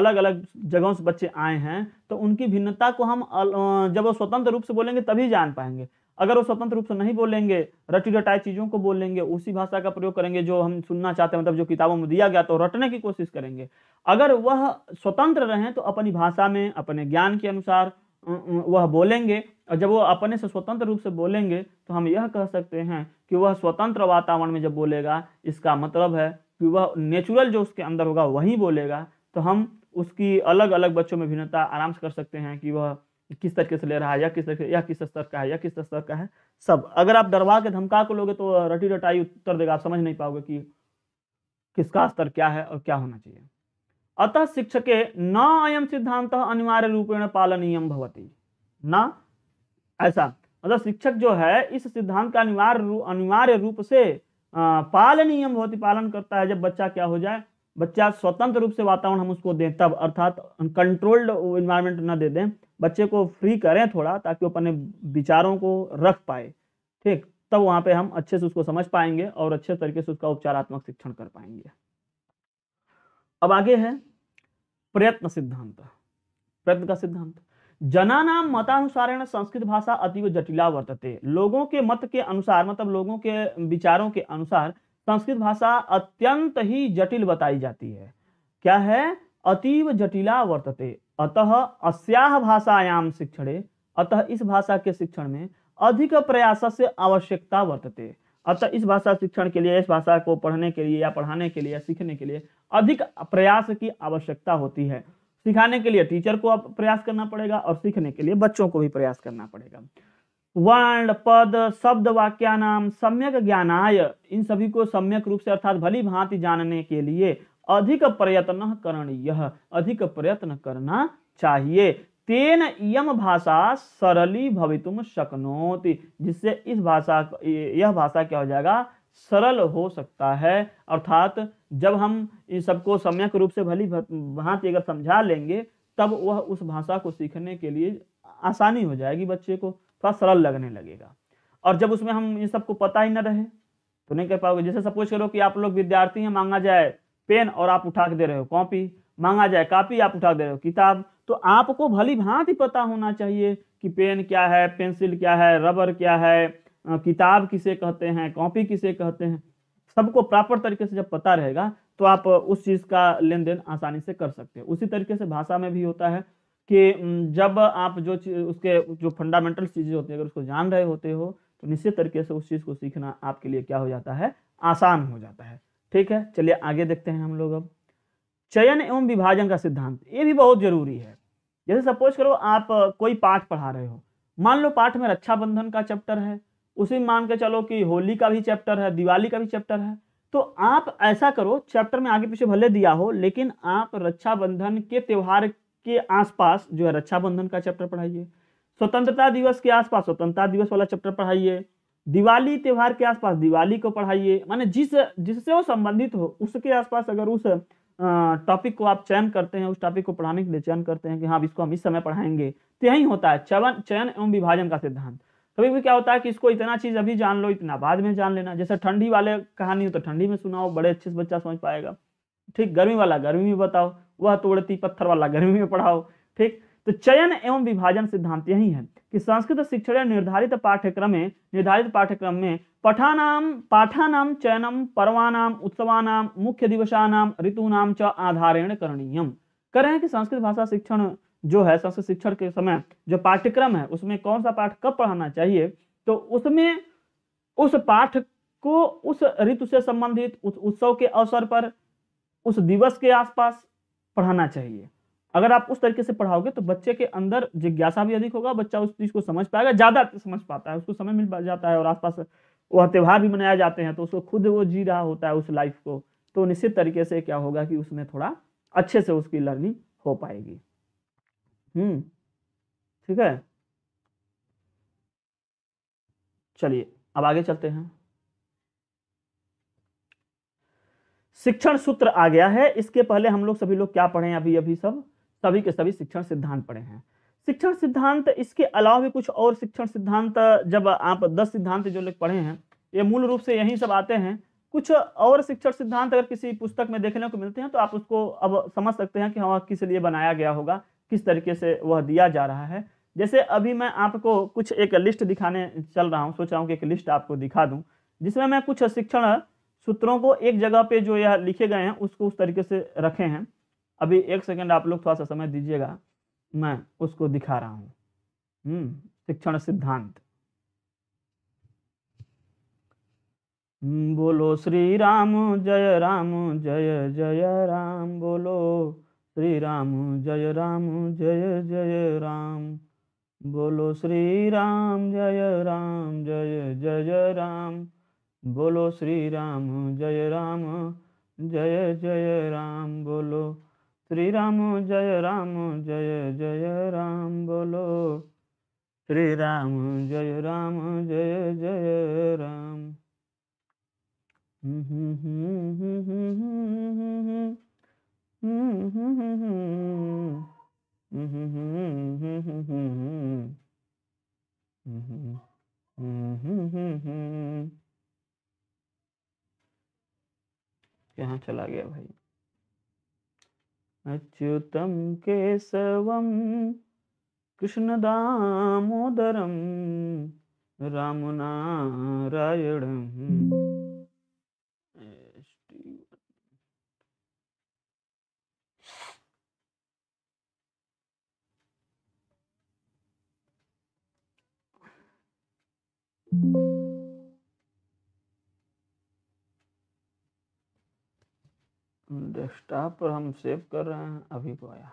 अलग अलग जगहों से बच्चे आए हैं तो उनकी भिन्नता को हम जब वो स्वतंत्र रूप से बोलेंगे तभी जान पाएंगे अगर वो स्वतंत्र रूप से नहीं बोलेंगे रटी रटाई चीजों को बोलेंगे उसी भाषा का प्रयोग करेंगे जो हम सुनना चाहते हैं मतलब जो किताबों में दिया गया तो रटने की कोशिश करेंगे अगर वह स्वतंत्र रहें तो अपनी भाषा में अपने ज्ञान के अनुसार वह बोलेंगे और जब वह अपने से स्वतंत्र रूप से बोलेंगे तो हम यह कह सकते हैं कि वह स्वतंत्र वातावरण में जब बोलेगा इसका मतलब है कि वह नेचुरल जो उसके अंदर होगा वही बोलेगा तो हम उसकी अलग अलग बच्चों में भिन्नता आराम से कर सकते हैं कि वह किस तरीके से ले रहा है या किस तरीके या किस स्तर का है या किस स्तर का है सब अगर आप डरवा के धमका को लोगे तो रटी रटाई उत्तर देगा आप समझ नहीं पाओगे कि किसका स्तर क्या है और क्या होना चाहिए अतः के न अयम सिद्धांत अनिवार्य रूपेण पालनीयम भवती न ऐसा मतलब शिक्षक जो है इस सिद्धांत का अनिवार्य अनिवार्य रूप से पालनीयम बहुत पालन करता है जब बच्चा क्या हो जाए बच्चा स्वतंत्र रूप से वातावरण हम उसको दें तब अर्थात कंट्रोल्ड इन्वायरमेंट ना दे दें बच्चे को फ्री करें थोड़ा ताकि वो अपने विचारों को रख पाए ठीक तब वहाँ पे हम अच्छे से उसको समझ पाएंगे और अच्छे तरीके से उसका उपचारात्मक शिक्षण कर पाएंगे अब आगे है प्रयत्न सिद्धांत प्रयत्न का सिद्धांत जना नाम मतानुसार संस्कृत भाषा अतीव जटिला वर्तते लोगों के मत के अनुसार मतलब लोगों के विचारों के अनुसार संस्कृत भाषा अत्यंत ही जटिल बताई जाती है क्या है अतीव जटिला वर्तते अतः अस्या भाषायाम शिक्षण अतः इस भाषा के शिक्षण में अधिक प्रयास से आवश्यकता वर्तते अतः इस भाषा शिक्षण के लिए इस भाषा को पढ़ने के लिए या पढ़ाने के लिए या सीखने के लिए अधिक प्रयास की आवश्यकता होती है सिखाने के लिए टीचर को प्रयास करना पड़ेगा और सीखने के लिए बच्चों को भी प्रयास करना पड़ेगा वर्ण पद शब्द वाक्या नाम सम्यक ज्ञानाय इन सभी को सम्यक रूप से अर्थात भली भांति जानने के लिए अधिक प्रयत्न करणीय अधिक प्रयत्न करना चाहिए तेन यम भाषा सरली भवितुम शक्नोति जिससे इस भाषा यह भाषा क्या हो जाएगा सरल हो सकता है अर्थात जब हम इन सबको सम्यक रूप से भली भांति अगर समझा लेंगे तब वह उस भाषा को सीखने के लिए आसानी हो जाएगी बच्चे को थोड़ा सरल लगने लगेगा और जब उसमें हम इन सबको पता ही ना रहे तो नहीं कर पाओगे जैसे सपोज करो कि आप लोग विद्यार्थी हैं मांगा जाए पेन और आप उठा के दे रहे हो कॉपी मांगा जाए कापी आप उठा दे रहे हो किताब तो आपको भली भांति पता होना चाहिए कि पेन क्या है पेंसिल क्या है रबर क्या है किताब किसे कहते हैं कॉपी किसे कहते हैं सबको प्रॉपर तरीके से जब पता रहेगा तो आप उस चीज़ का लेन देन आसानी से कर सकते हैं उसी तरीके से भाषा में भी होता है कि जब आप जो उसके जो फंडामेंटल चीज़ें होती है अगर उसको जान रहे होते हो तो निश्चित तरीके से उस चीज़ को सीखना आपके लिए क्या हो जाता है आसान हो जाता है ठीक है चलिए आगे देखते हैं हम लोग अब चयन एवं विभाजन का सिद्धांत ये भी बहुत जरूरी है जैसे सपोज करो आप कोई पाठ पढ़ा रहे हो मान लो पाठ में रक्षाबंधन का चैप्टर है उसी मान के चलो कि होली का भी चैप्टर है दिवाली का भी चैप्टर है तो आप ऐसा करो चैप्टर में आगे पीछे भले दिया हो लेकिन आप रक्षाबंधन के त्योहार के आसपास जो है रक्षाबंधन का चैप्टर पढ़ाइए स्वतंत्रता दिवस के आसपास स्वतंत्रता दिवस वाला चैप्टर पढ़ाइए दिवाली त्यौहार के आसपास दिवाली को पढ़ाइए माने जिस जिससे वो संबंधित हो उसके आसपास अगर उस टॉपिक को आप चयन करते हैं उस टॉपिक को पढ़ाने के लिए चयन करते हैं कि हाँ इसको हम इस समय पढ़ाएंगे तो यही होता है चवन चयन एवं विभाजन का सिद्धांत कभी भी क्या होता है कि इसको इतना चीज अभी जान लो इतना बाद में जान लेना जैसे ठंडी वाले कहानी हो तो ठंडी में सुनाओ बड़े अच्छे से बच्चा समझ पाएगा ठीक गर्मी वाला गर्मी में बताओ वह तोड़ती पत्थर वाला गर्मी में पढ़ाओ ठीक तो चयन एवं विभाजन सिद्धांत यही है कि संस्कृत शिक्षण निर्धारित पाठ्यक्रम में निर्धारित पाठ्यक्रम में पठानाम पाठानाम चयनम पर्वानाम उत्सवानाम मुख्य दिवसानाम ऋतुनाम च आधारेण करणीय कर रहे हैं कि संस्कृत भाषा शिक्षण जो है संस्कृत शिक्षण के समय जो पाठ्यक्रम है उसमें कौन सा पाठ कब पढ़ाना चाहिए तो उसमें उस पाठ को उस ऋतु से संबंधित उस उत्सव के अवसर पर उस दिवस के आसपास पढ़ाना चाहिए अगर आप उस तरीके से पढ़ाओगे तो बच्चे के अंदर जिज्ञासा भी अधिक होगा बच्चा उस चीज को समझ पाएगा ज्यादा समझ पाता है उसको समय मिल जाता है और आसपास वह त्यौहार भी मनाए जाते हैं तो उसको खुद वो जी रहा होता है उस लाइफ को तो निश्चित तरीके से क्या होगा कि उसमें थोड़ा अच्छे से उसकी लर्निंग हो पाएगी हम्म ठीक है चलिए अब आगे चलते हैं शिक्षण सूत्र आ गया है इसके पहले हम लोग सभी लोग क्या पढ़े हैं अभी अभी सब सभी के सभी शिक्षण सिद्धांत पढ़े हैं शिक्षण सिद्धांत इसके अलावा भी कुछ और शिक्षण सिद्धांत जब आप दस सिद्धांत जो लोग पढ़े हैं ये मूल रूप से यहीं सब आते हैं कुछ और शिक्षण सिद्धांत अगर किसी पुस्तक में देखने को मिलते हैं तो आप उसको अब समझ सकते हैं कि हाँ किस लिए बनाया गया होगा किस तरीके से वह दिया जा रहा है जैसे अभी मैं आपको कुछ एक लिस्ट दिखाने चल रहा हूँ सोच रहा हूँ कि एक लिस्ट आपको दिखा दूँ जिसमें मैं कुछ शिक्षण सूत्रों को एक जगह पे जो यह लिखे गए हैं उसको उस तरीके से रखे हैं अभी एक सेकंड आप लोग थोड़ा सा समय दीजिएगा मैं उसको दिखा रहा हूँ हम्म, शिक्षण सिद्धांत बोलो श्री राम जय राम जय जय राम बोलो श्री राम जय राम जय जय राम बोलो श्री राम जय राम जय जय राम बोलो श्री राम जय राम जय जय राम बोलो श्री राम जय राम जय जय राम बोलो श्री राम जय राम जय जय राम हम्म हम्म हम्म हम्म यहाँ चला गया भाई Achyutam Keshavam Krishna Damodaram Ram Narayan thank you desktop पर हम सेव कर रहे हैं अभी को आया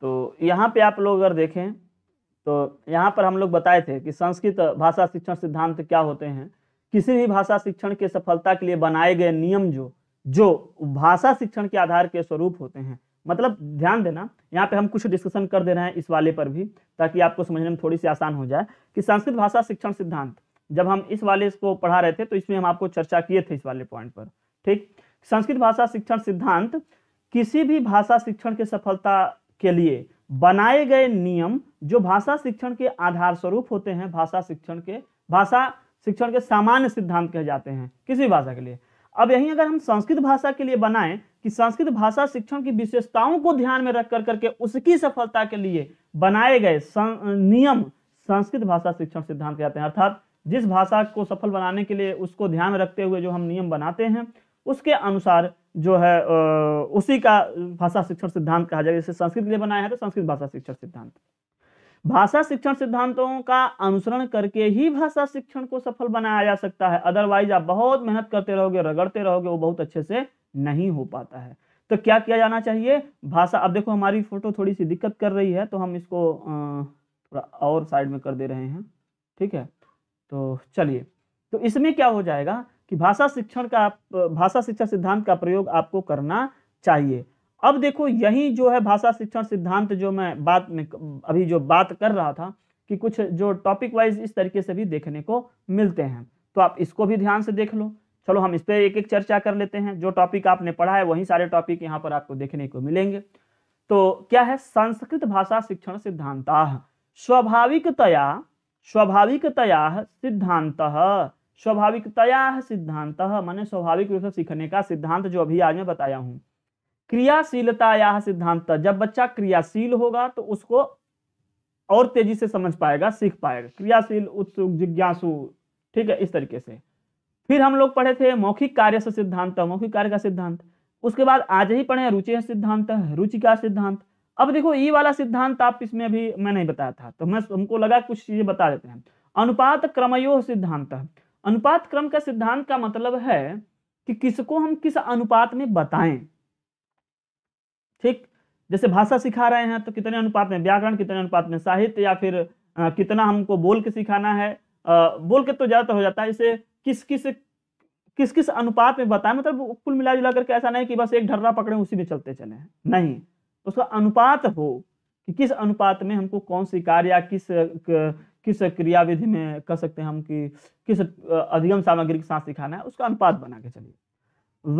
तो यहाँ पे आप लोग अगर देखें तो यहाँ पर हम लोग बताए थे कि संस्कृत भाषा शिक्षण सिद्धांत क्या होते हैं किसी भी भाषा शिक्षण के सफलता के लिए बनाए गए नियम जो जो भाषा शिक्षण के आधार के स्वरूप होते हैं मतलब ध्यान देना यहाँ पे हम कुछ डिस्कशन कर दे रहे हैं इस वाले पर भी ताकि आपको समझने में थोड़ी सी आसान हो जाए कि संस्कृत भाषा शिक्षण सिद्धांत जब हम इस वाले इसको पढ़ा रहे थे तो इसमें हम आपको चर्चा किए थे इस वाले पॉइंट पर ठीक संस्कृत भाषा शिक्षण सिद्धांत किसी भी भाषा शिक्षण के सफलता के लिए बनाए गए नियम जो भाषा शिक्षण के आधार स्वरूप होते हैं भाषा शिक्षण के भाषा शिक्षण के सामान्य सिद्धांत कहे जाते हैं किसी भाषा के लिए अब यही अगर हम संस्कृत भाषा के लिए बनाएं कि संस्कृत भाषा शिक्षण की विशेषताओं को ध्यान में रख कर करके उसकी सफलता के लिए बनाए गए सं, नियम संस्कृत भाषा शिक्षण सिद्धांत कहते हैं अर्थात जिस भाषा को सफल बनाने के लिए उसको ध्यान रखते हुए जो हम नियम बनाते हैं उसके अनुसार जो है उसी का भाषा शिक्षण सिद्धांत कहा जाएगा जैसे संस्कृत के लिए बनाया है तो संस्कृत भाषा शिक्षण सिद्धांत भाषा शिक्षण सिद्धांतों का अनुसरण करके ही भाषा शिक्षण को सफल बनाया जा सकता है अदरवाइज आप बहुत मेहनत करते रहोगे रगड़ते रहोगे वो बहुत अच्छे से नहीं हो पाता है तो क्या किया जाना चाहिए भाषा अब देखो हमारी फोटो थोड़ी सी दिक्कत कर रही है तो हम इसको थोड़ा और साइड में कर दे रहे हैं ठीक है तो चलिए तो इसमें क्या हो जाएगा कि भाषा शिक्षण का भाषा शिक्षा सिद्धांत का प्रयोग आपको करना चाहिए अब देखो यही जो है भाषा शिक्षण सिद्धांत जो मैं बात में अभी जो बात कर रहा था कि कुछ जो टॉपिक वाइज इस तरीके से भी देखने को मिलते हैं तो आप इसको भी ध्यान से देख लो चलो हम इस पर एक एक चर्चा कर लेते हैं जो टॉपिक आपने पढ़ा है वही सारे टॉपिक यहाँ पर आपको देखने को मिलेंगे तो क्या है संस्कृत भाषा शिक्षण सिद्धांत स्वाभाविकतया स्वाभाविकतया सिद्धांत स्वाभाविकतया सिद्धांत मैंने स्वाभाविक रूप से सीखने का सिद्धांत जो अभी आज मैं बताया हूँ क्रियाशीलता सिद्धांत जब बच्चा क्रियाशील होगा तो उसको और तेजी से समझ पाएगा सीख पाएगा क्रियाशील उत्सुक जिज्ञासु ठीक है इस तरीके से फिर हम लोग पढ़े थे मौखिक कार्य से सिद्धांत मौखिक कार्य का सिद्धांत उसके बाद आज ही पढ़े रुचि सिद्धांत रुचि का सिद्धांत अब देखो ये वाला सिद्धांत आप इसमें अभी मैं नहीं बताया था तो मैं हमको लगा कुछ चीजें बता देते हैं अनुपात क्रमयो सिद्धांत अनुपात क्रम का सिद्धांत का मतलब है कि किसको हम किस अनुपात में बताएं ठीक जैसे भाषा सिखा रहे हैं तो कितने अनुपात में व्याकरण कितने अनुपात में साहित्य या फिर आ, कितना हमको बोल के सिखाना है आ, बोल के तो ज्यादा हो जाता है इसे किस किस किस किस अनुपात में बताएं मतलब कुल मिला जुला करके ऐसा नहीं कि बस एक ढर्रा पकड़े उसी में चलते चले नहीं उसका अनुपात हो कि किस अनुपात में हमको कौन सी कार्य या किस किस क्रियाविधि में कह सकते हैं हम कि किस अधिगम सामग्री के साथ सिखाना है उसका अनुपात बना के चलिए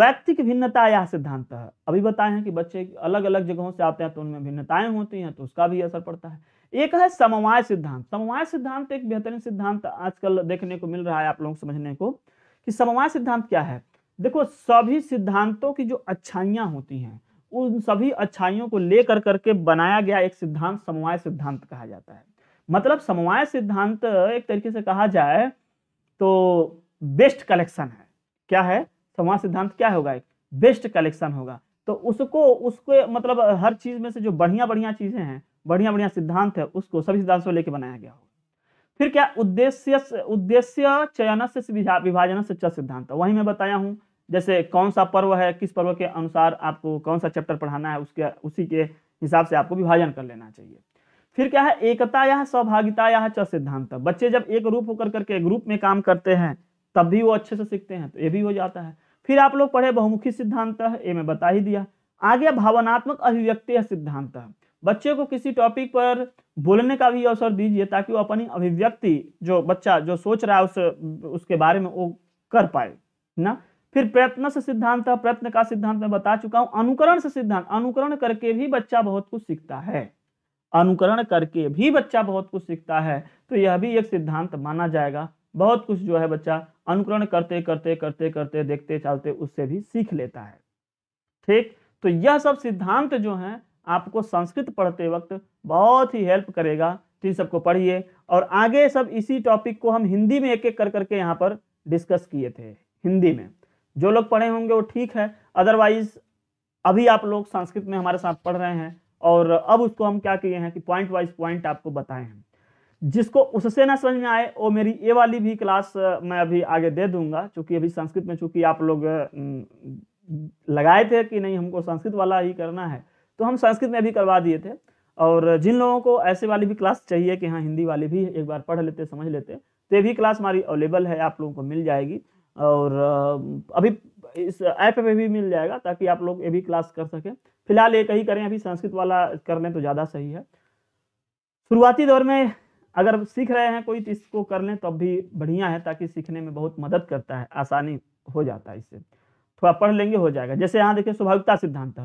व्यक्तिक भिन्नता यह सिद्धांत है अभी बताए हैं कि बच्चे अलग अलग जगहों से आते हैं तो उनमें भिन्नताएं होती हैं तो उसका भी असर पड़ता है एक है समवाय सिद्धांत समवाय सिद्धांत एक बेहतरीन सिद्धांत आजकल देखने को मिल रहा है आप लोग समझने को कि समवाय सिद्धांत क्या है देखो सभी सिद्धांतों की जो अच्छाइयाँ होती हैं उन सभी अच्छाइयों को लेकर करके बनाया गया एक सिद्धांत समवाय सिद्धांत कहा जाता है मतलब समवाय सिद्धांत एक तरीके से कहा जाए तो बेस्ट कलेक्शन है क्या है समवाय सिद्धांत क्या होगा एक बेस्ट कलेक्शन होगा तो उसको उसके मतलब हर चीज में से जो बढ़िया बढ़िया चीजें हैं बढ़िया बढ़िया सिद्धांत है उसको सभी सिद्धांत लेके बनाया गया होगा फिर क्या उद्देश्य उद्देश्य चयन से विभाजन शिक्षा सिद्धांत वही मैं बताया हूँ जैसे कौन सा पर्व है किस पर्व के अनुसार आपको कौन सा चैप्टर पढ़ाना है उसके उसी के हिसाब से आपको विभाजन कर लेना चाहिए फिर क्या है एकता या सौभागिता या च सिद्धांत बच्चे जब एक रूप होकर करके ग्रुप में काम करते हैं तब भी वो अच्छे से सीखते हैं तो ये भी हो जाता है फिर आप लोग पढ़े बहुमुखी सिद्धांत ये मैं बता ही दिया आगे भावनात्मक अभिव्यक्ति सिद्धांत बच्चे को किसी टॉपिक पर बोलने का भी अवसर दीजिए ताकि वो अपनी अभिव्यक्ति जो बच्चा जो सोच रहा है उस उसके बारे में वो कर पाए ना फिर प्रयत्न से सिद्धांत प्रयत्न का सिद्धांत मैं बता चुका हूँ अनुकरण से सिद्धांत अनुकरण करके भी बच्चा बहुत कुछ सीखता है अनुकरण करके भी बच्चा बहुत कुछ सीखता है तो यह भी एक सिद्धांत माना जाएगा बहुत कुछ जो है बच्चा अनुकरण करते करते करते करते देखते चलते उससे भी सीख लेता है ठीक तो यह सब सिद्धांत जो है आपको संस्कृत पढ़ते वक्त बहुत ही हेल्प करेगा तो इन सबको पढ़िए और आगे सब इसी टॉपिक को हम हिंदी में एक एक कर करके यहाँ पर डिस्कस किए थे हिंदी में जो लोग पढ़े होंगे वो ठीक है अदरवाइज अभी आप लोग संस्कृत में हमारे साथ पढ़ रहे हैं और अब उसको हम क्या किए हैं कि पॉइंट वाइज पॉइंट आपको बताए हैं जिसको उससे ना समझ में आए वो मेरी ये वाली भी क्लास मैं अभी आगे दे दूंगा चूँकि अभी संस्कृत में चूँकि आप लोग लगाए थे कि नहीं हमको संस्कृत वाला ही करना है तो हम संस्कृत में भी करवा दिए थे और जिन लोगों को ऐसे वाली भी क्लास चाहिए कि हाँ हिंदी वाली भी एक बार पढ़ लेते समझ लेते तो ये भी क्लास हमारी अवेलेबल है आप लोगों को मिल जाएगी और अभी इस ऐप पे भी मिल जाएगा ताकि आप लोग ये भी क्लास कर सकें फिलहाल एक ही करें अभी संस्कृत वाला कर लें तो ज़्यादा सही है शुरुआती दौर में अगर सीख रहे हैं कोई तो इसको कर लें तो अब भी बढ़िया है ताकि सीखने में बहुत मदद करता है आसानी हो जाता है इससे थोड़ा पढ़ लेंगे हो जाएगा जैसे यहाँ देखिए स्वाभाविकता सिद्धांत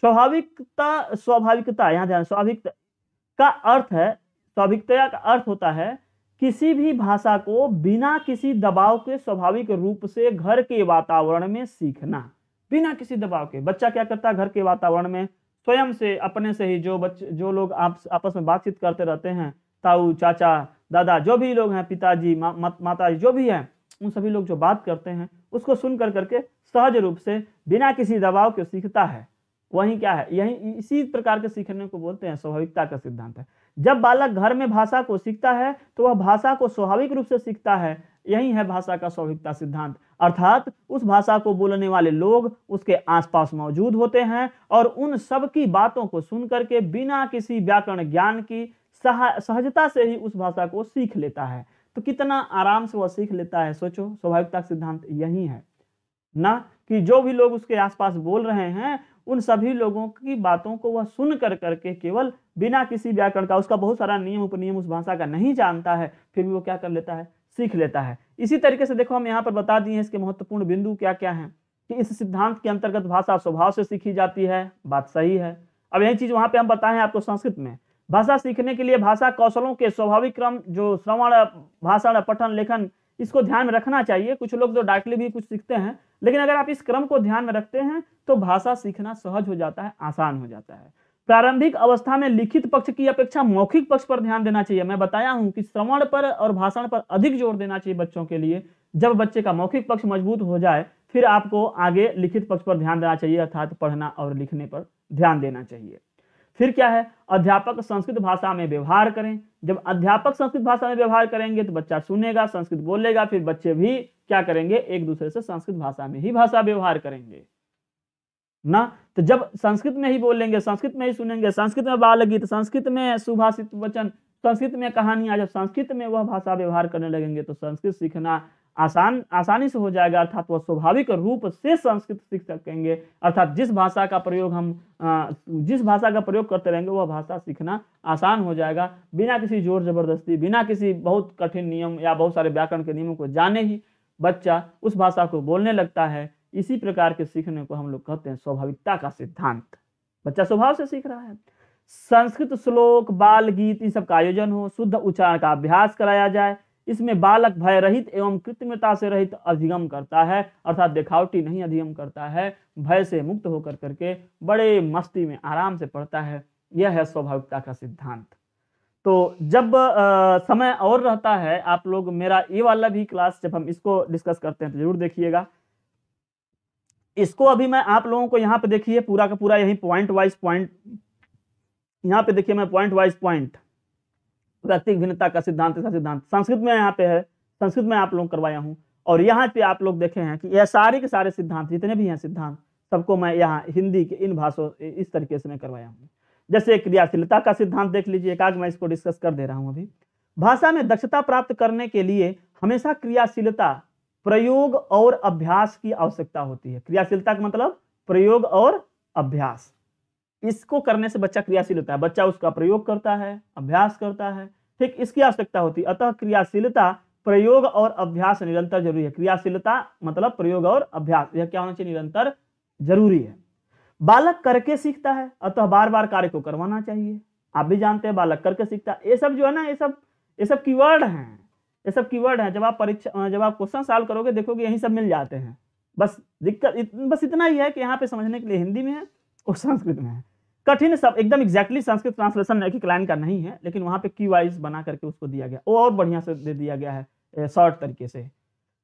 स्वाभाविकता स्वाभाविकता यहाँ ध्यान स्वाभाविक का अर्थ है स्वाभाविकता का अर्थ होता है किसी भी भाषा को बिना किसी दबाव के स्वाभाविक रूप से घर के वातावरण में सीखना बिना किसी दबाव के बच्चा क्या करता है घर के वातावरण में स्वयं से अपने से ही जो बच्चे जो लोग आप आपस में बातचीत करते रहते हैं ताऊ चाचा दादा जो भी लोग हैं पिताजी मा, मा, माता जो भी हैं उन सभी लोग जो बात करते हैं उसको सुन कर करके सहज रूप से बिना किसी दबाव के सीखता है वही क्या है यही इसी प्रकार के सीखने को बोलते हैं स्वाभाविकता का सिद्धांत है जब बालक घर में भाषा को सीखता है तो वह भाषा को स्वाभाविक रूप से सीखता है यही है भाषा का स्वाभिकता सिद्धांत अर्थात उस भाषा को बोलने वाले लोग उसके आसपास मौजूद होते हैं और उन सब की बातों को सुन करके बिना किसी व्याकरण ज्ञान की सहजता से ही उस भाषा को सीख लेता है तो कितना आराम से वह सीख लेता है सोचो स्वाभाविकता सिद्धांत यही है ना कि जो भी लोग उसके आसपास बोल रहे हैं उन सभी लोगों की बातों को वह सुन कर करके केवल बिना किसी व्याकरण का उसका बहुत सारा नियम उपनियम उस भाषा का नहीं जानता है फिर भी वो क्या कर लेता है सीख लेता है इसी तरीके से देखो हम यहाँ पर बता दिए हैं इसके महत्वपूर्ण बिंदु क्या क्या हैं कि इस सिद्धांत के अंतर्गत भाषा स्वभाव से सीखी जाती है बात सही है अब यही चीज़ वहां पे हम बताए आपको संस्कृत में भाषा सीखने के लिए भाषा कौशलों के स्वाभाविक क्रम जो श्रवण भाषण पठन लेखन इसको ध्यान में रखना चाहिए कुछ लोग तो डायरेक्टली भी कुछ सीखते हैं लेकिन अगर आप इस क्रम को ध्यान में रखते हैं तो भाषा सीखना सहज हो जाता है आसान हो जाता है प्रारंभिक अवस्था में लिखित पक्ष की अपेक्षा मौखिक पक्ष पर ध्यान देना चाहिए मैं बताया हूं कि श्रवण पर और भाषण पर अधिक जोर देना चाहिए बच्चों के लिए जब बच्चे का मौखिक पक्ष मजबूत हो जाए फिर आपको आगे लिखित पक्ष पर ध्यान देना चाहिए अर्थात पढ़ना और लिखने पर ध्यान देना चाहिए फिर क्या है अध्यापक संस्कृत भाषा में व्यवहार करें जब अध्यापक संस्कृत भाषा में व्यवहार करेंगे तो बच्चा सुनेगा संस्कृत बोलेगा फिर बच्चे भी क्या करेंगे एक दूसरे से संस्कृत भाषा में ही भाषा व्यवहार करेंगे ना तो जब संस्कृत में ही बोलेंगे संस्कृत में ही सुनेंगे संस्कृत में बाल गीत संस्कृत में सुभाषित वचन संस्कृत में कहानियाँ जब संस्कृत में वह भाषा व्यवहार करने लगेंगे तो संस्कृत सीखना आसान आसानी से हो जाएगा अर्थात वह स्वाभाविक रूप से संस्कृत सीख सकेंगे अर्थात जिस भाषा का प्रयोग हम जिस भाषा का प्रयोग करते रहेंगे वह भाषा सीखना आसान हो जाएगा बिना किसी जोर जबरदस्ती बिना किसी बहुत कठिन नियम या बहुत सारे व्याकरण के नियमों को जाने ही बच्चा उस भाषा को बोलने लगता है इसी प्रकार के सीखने को हम लोग कहते हैं स्वाभाविकता का सिद्धांत बच्चा स्वभाव से सीख रहा है संस्कृत श्लोक बाल गीत इन सब का आयोजन हो शुद्ध उच्चारण का अभ्यास कराया जाए इसमें बालक भय रहित एवं कृत्रिमता से रहित अधिगम करता है अर्थात देखावटी नहीं अधिगम करता है भय से मुक्त होकर करके बड़े मस्ती में आराम से पढ़ता है यह है स्वाभाविकता का सिद्धांत तो जब आ, समय और रहता है आप लोग मेरा ये वाला भी क्लास जब हम इसको डिस्कस करते हैं तो जरूर देखिएगा इसको अभी मैं आप लोगों को यहाँ पे देखिए पूरा का पूरा यही पॉइंट वाइज पॉइंट यहाँ पे देखिए मैं पॉइंट वाइज पॉइंट व्यक्तिक भिन्नता का सिद्धांत का सिद्धांत संस्कृत में यहाँ पे है संस्कृत में आप लोग करवाया हूँ और यहाँ पे आप लोग देखे हैं कि यह सारे के सारे सिद्धांत जितने भी हैं सिद्धांत सबको मैं यहाँ हिंदी के इन भाषों इस तरीके से मैं करवाया हूँ जैसे क्रियाशीलता का सिद्धांत देख लीजिए एक आग मैं इसको डिस्कस कर दे रहा हूँ अभी भाषा में दक्षता प्राप्त करने के लिए हमेशा क्रियाशीलता प्रयोग और अभ्यास की आवश्यकता होती है क्रियाशीलता का मतलब प्रयोग और अभ्यास इसको करने से बच्चा क्रियाशील होता है बच्चा उसका प्रयोग करता है अभ्यास करता है ठीक इसकी आवश्यकता होती है अतः क्रियाशीलता प्रयोग और अभ्यास निरंतर जरूरी है क्रियाशीलता मतलब प्रयोग और अभ्यास यह क्या होना चाहिए निरंतर जरूरी है बालक करके सीखता है अतः बार बार कार्य को करवाना चाहिए आप भी जानते हैं बालक करके सीखता है ये सब जो है ना ये सब ये सब कीवर्ड हैं ये सब कीवर्ड है जब आप परीक्षा जब आप क्वेश्चन सॉल्व करोगे देखोगे यही सब मिल जाते हैं बस दिक्कत इत, बस इतना ही है कि यहाँ पे समझने के लिए हिंदी में है और संस्कृत में है कठिन सब एकदम एक्जैक्टली संस्कृत ट्रांसलेशन एक क्लाइन का नहीं है लेकिन वहाँ पे की वाइज बना करके उसको दिया गया और बढ़िया से दे दिया गया है शॉर्ट तरीके से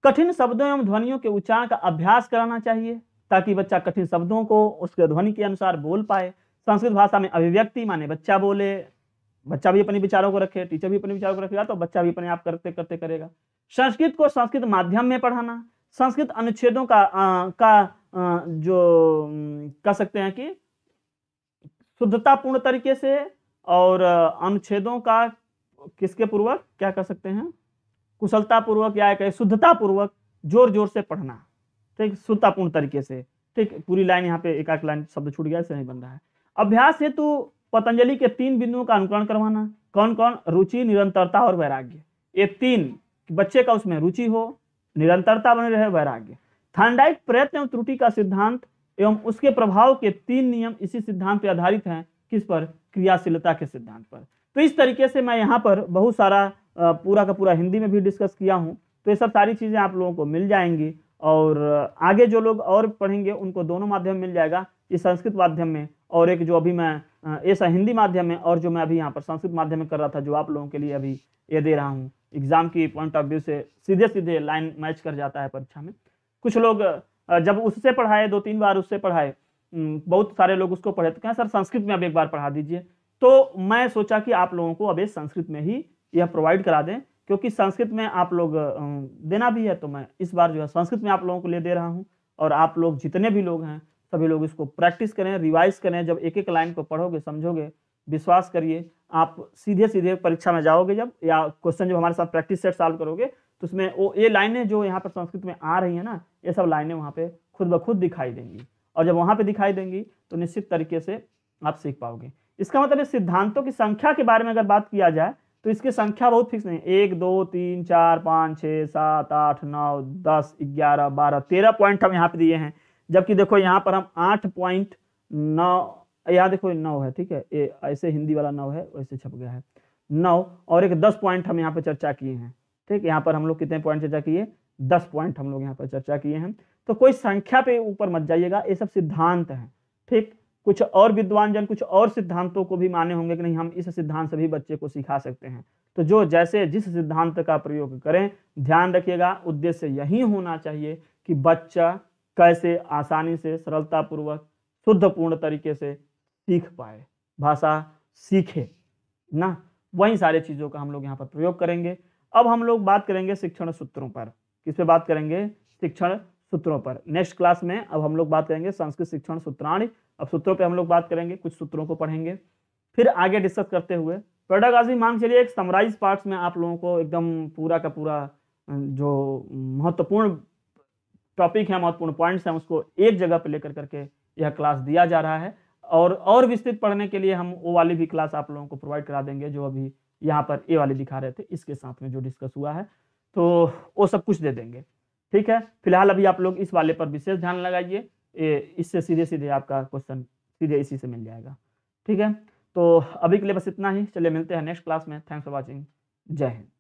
कठिन शब्दों एवं ध्वनियों के उच्चारण का अभ्यास कराना चाहिए ताकि बच्चा कठिन शब्दों को उसके ध्वनि के अनुसार बोल पाए संस्कृत भाषा में अभिव्यक्ति माने बच्चा बोले बच्चा भी अपने विचारों को रखे टीचर भी अपने विचारों को रखेगा तो बच्चा भी अपने आप करते करते करेगा संस्कृत को संस्कृत माध्यम में पढ़ाना संस्कृत अनुच्छेदों का आ, का आ, जो कह सकते हैं कि शुद्धतापूर्ण तरीके से और अनुच्छेदों का किसके पूर्वक क्या कह सकते हैं कुशलतापूर्वक या कहे शुद्धतापूर्वक जोर जोर से पढ़ना ठीक शुद्धतापूर्ण तरीके से ठीक पूरी लाइन यहाँ पे एक आठ लाइन शब्द छूट गया ऐसे नहीं बन रहा है अभ्यास हेतु पतंजलि के तीन बिंदुओं का अनुकरण करवाना कौन कौन रुचि निरंतरता और वैराग्य ये तीन बच्चे का उसमें रुचि हो निरंतरता बने रहे वैराग्य थंडाइट प्रयत्न एवं त्रुटि का सिद्धांत एवं उसके प्रभाव के तीन नियम इसी सिद्धांत पर आधारित हैं किस पर क्रियाशीलता के सिद्धांत पर तो इस तरीके से मैं यहाँ पर बहुत सारा पूरा का पूरा हिंदी में भी डिस्कस किया हूँ तो ये सब सारी चीज़ें आप लोगों को मिल जाएंगी और आगे जो लोग और पढ़ेंगे उनको दोनों माध्यम मिल जाएगा इस संस्कृत माध्यम में और एक जो अभी मैं ऐसा हिंदी माध्यम में और जो मैं अभी यहाँ पर संस्कृत माध्यम में कर रहा था जो आप लोगों के लिए अभी ये दे रहा हूँ एग्ज़ाम की पॉइंट ऑफ व्यू से सीधे सीधे लाइन मैच कर जाता है परीक्षा में कुछ लोग जब उससे पढ़ाए दो तीन बार उससे पढ़ाए बहुत सारे लोग उसको पढ़े तो कहें सर संस्कृत में अब एक बार पढ़ा दीजिए तो मैं सोचा कि आप लोगों को अब संस्कृत में ही यह प्रोवाइड करा दें क्योंकि संस्कृत में आप लोग देना भी है तो मैं इस बार जो है संस्कृत में आप लोगों को ले दे रहा हूँ और आप लोग जितने भी लोग हैं सभी लोग इसको प्रैक्टिस करें रिवाइज करें जब एक एक लाइन को पढ़ोगे समझोगे विश्वास करिए आप सीधे सीधे परीक्षा में जाओगे जब या क्वेश्चन जब हमारे साथ प्रैक्टिस सेट सॉल्व करोगे तो उसमें वो ये लाइनें जो यहाँ पर संस्कृत में आ रही है ना ये सब लाइनें वहाँ पे खुद ब खुद दिखाई देंगी और जब वहाँ पे दिखाई देंगी तो निश्चित तरीके से आप सीख पाओगे इसका मतलब है सिद्धांतों की संख्या के बारे में अगर बात किया जाए तो इसकी संख्या बहुत फिक्स नहीं एक दो तीन चार पाँच छः सात आठ नौ दस ग्यारह बारह तेरह पॉइंट हम यहाँ पे दिए हैं जबकि देखो यहाँ पर हम आठ पॉइंट नौ यहाँ देखो नौ है ठीक है ये ऐसे हिंदी वाला नौ है वैसे छप गया है नौ और एक दस पॉइंट हम यहाँ पर चर्चा किए हैं ठीक यहाँ पर हम लोग कितने पॉइंट चर्चा किए दस पॉइंट हम लोग यहाँ पर चर्चा किए हैं तो कोई संख्या पे ऊपर मत जाइएगा ये सब सिद्धांत हैं ठीक कुछ और विद्वान जन कुछ और सिद्धांतों को भी माने होंगे कि नहीं हम इस सिद्धांत से भी बच्चे को सिखा सकते हैं तो जो जैसे जिस सिद्धांत का प्रयोग करें ध्यान रखिएगा उद्देश्य यही होना चाहिए कि बच्चा कैसे आसानी से सरलतापूर्वक शुद्ध पूर्ण तरीके से सीख पाए भाषा सीखे ना वही सारे चीज़ों का हम लोग यहाँ पर प्रयोग करेंगे अब हम लोग बात करेंगे शिक्षण सूत्रों पर किस पे बात करेंगे शिक्षण सूत्रों पर नेक्स्ट क्लास में अब हम लोग बात करेंगे संस्कृत शिक्षण सूत्राणी अब सूत्रों पे हम लोग बात करेंगे कुछ सूत्रों को पढ़ेंगे फिर आगे डिस्कस करते हुए पेडागॉजी मांग चलिए एक समराइज पार्ट्स में आप लोगों को एकदम पूरा का पूरा जो महत्वपूर्ण टॉपिक है महत्वपूर्ण पॉइंट्स हैं उसको एक जगह पर लेकर करके यह क्लास दिया जा रहा है और और विस्तृत पढ़ने के लिए हम वो वाली भी क्लास आप लोगों को प्रोवाइड करा देंगे जो अभी यहाँ पर ए वाली दिखा रहे थे इसके साथ में जो डिस्कस हुआ है तो वो सब कुछ दे देंगे ठीक है फिलहाल अभी आप लोग इस वाले पर विशेष ध्यान लगाइए इससे सीधे सीधे आपका क्वेश्चन सीधे इसी से मिल जाएगा ठीक है तो अभी के लिए बस इतना ही चलिए मिलते हैं नेक्स्ट क्लास में thanks for watching Jai Hind